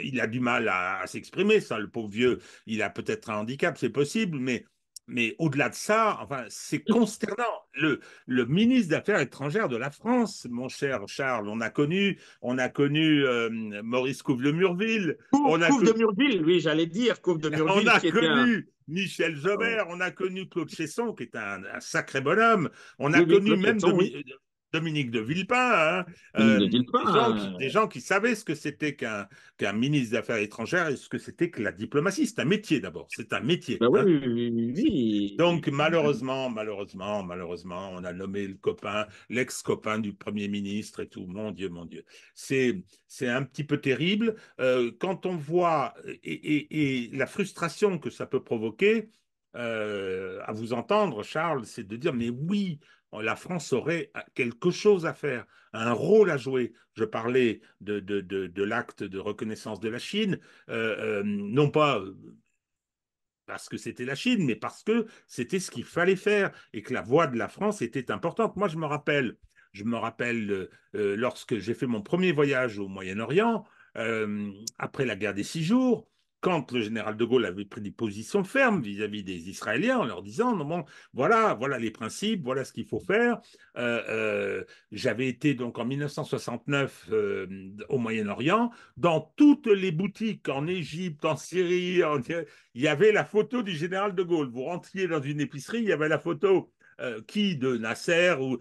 il, a du mal à s'exprimer, ça, le pauvre vieux, il a peut-être un handicap, c'est possible, mais mais au-delà de ça, enfin, c'est consternant. Le, ministre d'affaires étrangères de la France, mon cher Charles, on a connu, on a connu euh, Maurice Couve-de-Murville. Couve, de Murville, oui, j'allais dire Couve-de-Murville. On a connu Michel Jobert, on a connu Claude Chesson, qui est un, sacré bonhomme. On a connu même Dominique de Villepin, hein. euh, euh, des, gens qui, savaient ce que c'était qu'un ministre d'affaires étrangères et ce que c'était que la diplomatie. C'est un métier d'abord, c'est un métier. Bah hein. Donc malheureusement, malheureusement, malheureusement, on a nommé le copain, l'ex-copain du Premier ministre et tout. Mon Dieu, mon Dieu. C'est un petit peu terrible. Euh, quand on voit et, la frustration que ça peut provoquer, à vous entendre, Charles, c'est de dire, mais oui, la France aurait quelque chose à faire, un rôle à jouer. Je parlais de, l'acte de reconnaissance de la Chine, euh, euh, non pas parce que c'était la Chine, mais parce que c'était ce qu'il fallait faire et que la voix de la France était importante. Moi, je me rappelle, je me rappelle euh, lorsque j'ai fait mon premier voyage au Moyen-Orient, après la guerre des six jours, quand le général de Gaulle avait pris des positions fermes vis-à-vis des Israéliens en leur disant voilà, voilà les principes, voilà ce qu'il faut faire. Euh, euh, j'avais été donc en 1969 euh, au Moyen-Orient, dans toutes les boutiques en Égypte, en Syrie, il y avait la photo du général de Gaulle. Vous rentriez dans une épicerie, il y avait la photo qui de Nasser ou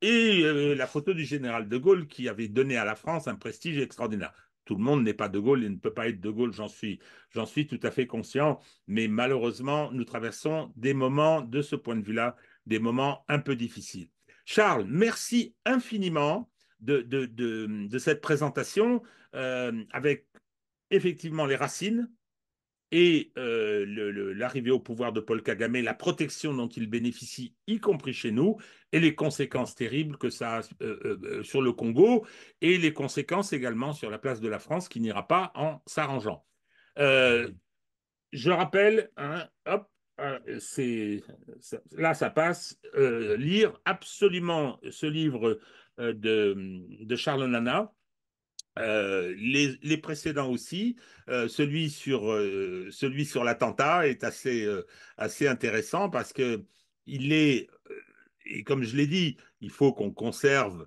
et la photo du général de Gaulle qui avait donné à la France un prestige extraordinaire. Tout le monde n'est pas De Gaulle et ne peut pas être De Gaulle, j'en suis, j'en suis tout à fait conscient, mais malheureusement, nous traversons des moments, de ce point de vue-là, des moments un peu difficiles. Charles, merci infiniment de, cette présentation euh, avec effectivement les racines, et euh, l'arrivée au pouvoir de Paul Kagame, la protection dont il bénéficie, y compris chez nous, et les conséquences terribles que ça a euh, euh, sur le Congo, et les conséquences également sur la place de la France qui n'ira pas en s'arrangeant. je rappelle, hein, hop, là ça passe, lire absolument ce livre de, de Charles Nana, euh, les, précédents aussi. Euh, celui sur, euh, celui sur l'attentat est assez, assez intéressant parce que il est, et comme je l'ai dit, il faut qu'on conserve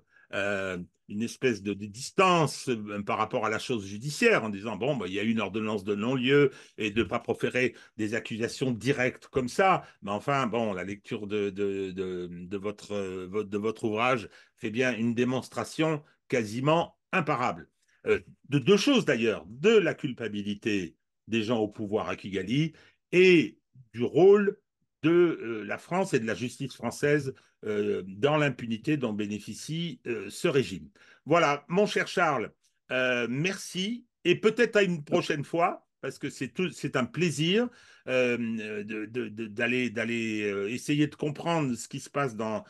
une espèce de, distance par rapport à la chose judiciaire en disant bon, bah, il y a une ordonnance de non-lieu et de ne pas proférer des accusations directes comme ça. Mais enfin, bon, la lecture de, de, de, de votre, de votre ouvrage fait bien une démonstration quasiment imparable euh, de deux choses d'ailleurs, de la culpabilité des gens au pouvoir à Kigali et du rôle de euh, la France et de la justice française euh, dans l'impunité dont bénéficie ce régime. Voilà, mon cher Charles, merci et peut-être à une prochaine fois parce que c'est un plaisir euh, d'aller euh, essayer de comprendre ce qui se passe dans,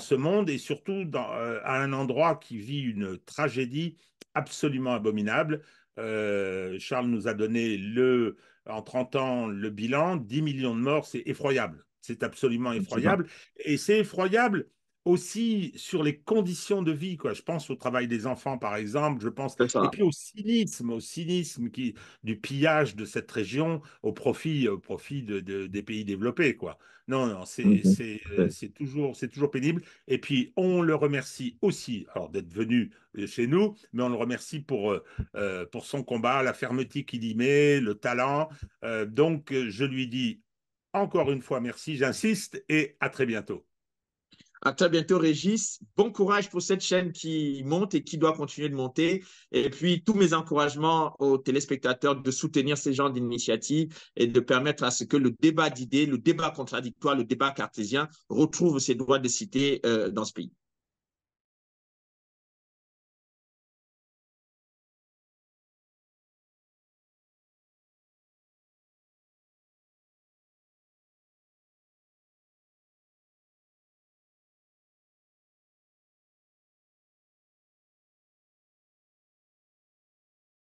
ce monde et surtout euh, à un endroit qui vit une tragédie absolument abominable. Charles nous a donné le, en 30 ans le bilan, 10 millions de morts, c'est effroyable. C'est absolument effroyable. Et c'est effroyable aussi sur les conditions de vie. Quoi. Je pense au travail des enfants, par exemple. Je pense et puis au cynisme, au cynisme qui, du pillage de cette région au profit, au profit de, des pays développés. Quoi. Non, non, c'est mmh euh, c'est toujours, toujours pénible. Et puis, on le remercie aussi d'être venu euh, chez nous, mais on le remercie pour, euh, pour son combat, la fermeté qu'il y met, le talent. donc, je lui dis encore une fois merci, j'insiste, et à très bientôt. À très bientôt, Régis. Bon courage pour cette chaîne qui monte et qui doit continuer de monter. Et puis, tous mes encouragements aux téléspectateurs de soutenir ces genres d'initiatives et de permettre à ce que le débat d'idées, le débat contradictoire, le débat cartésien retrouve ses droits de cité euh, dans ce pays.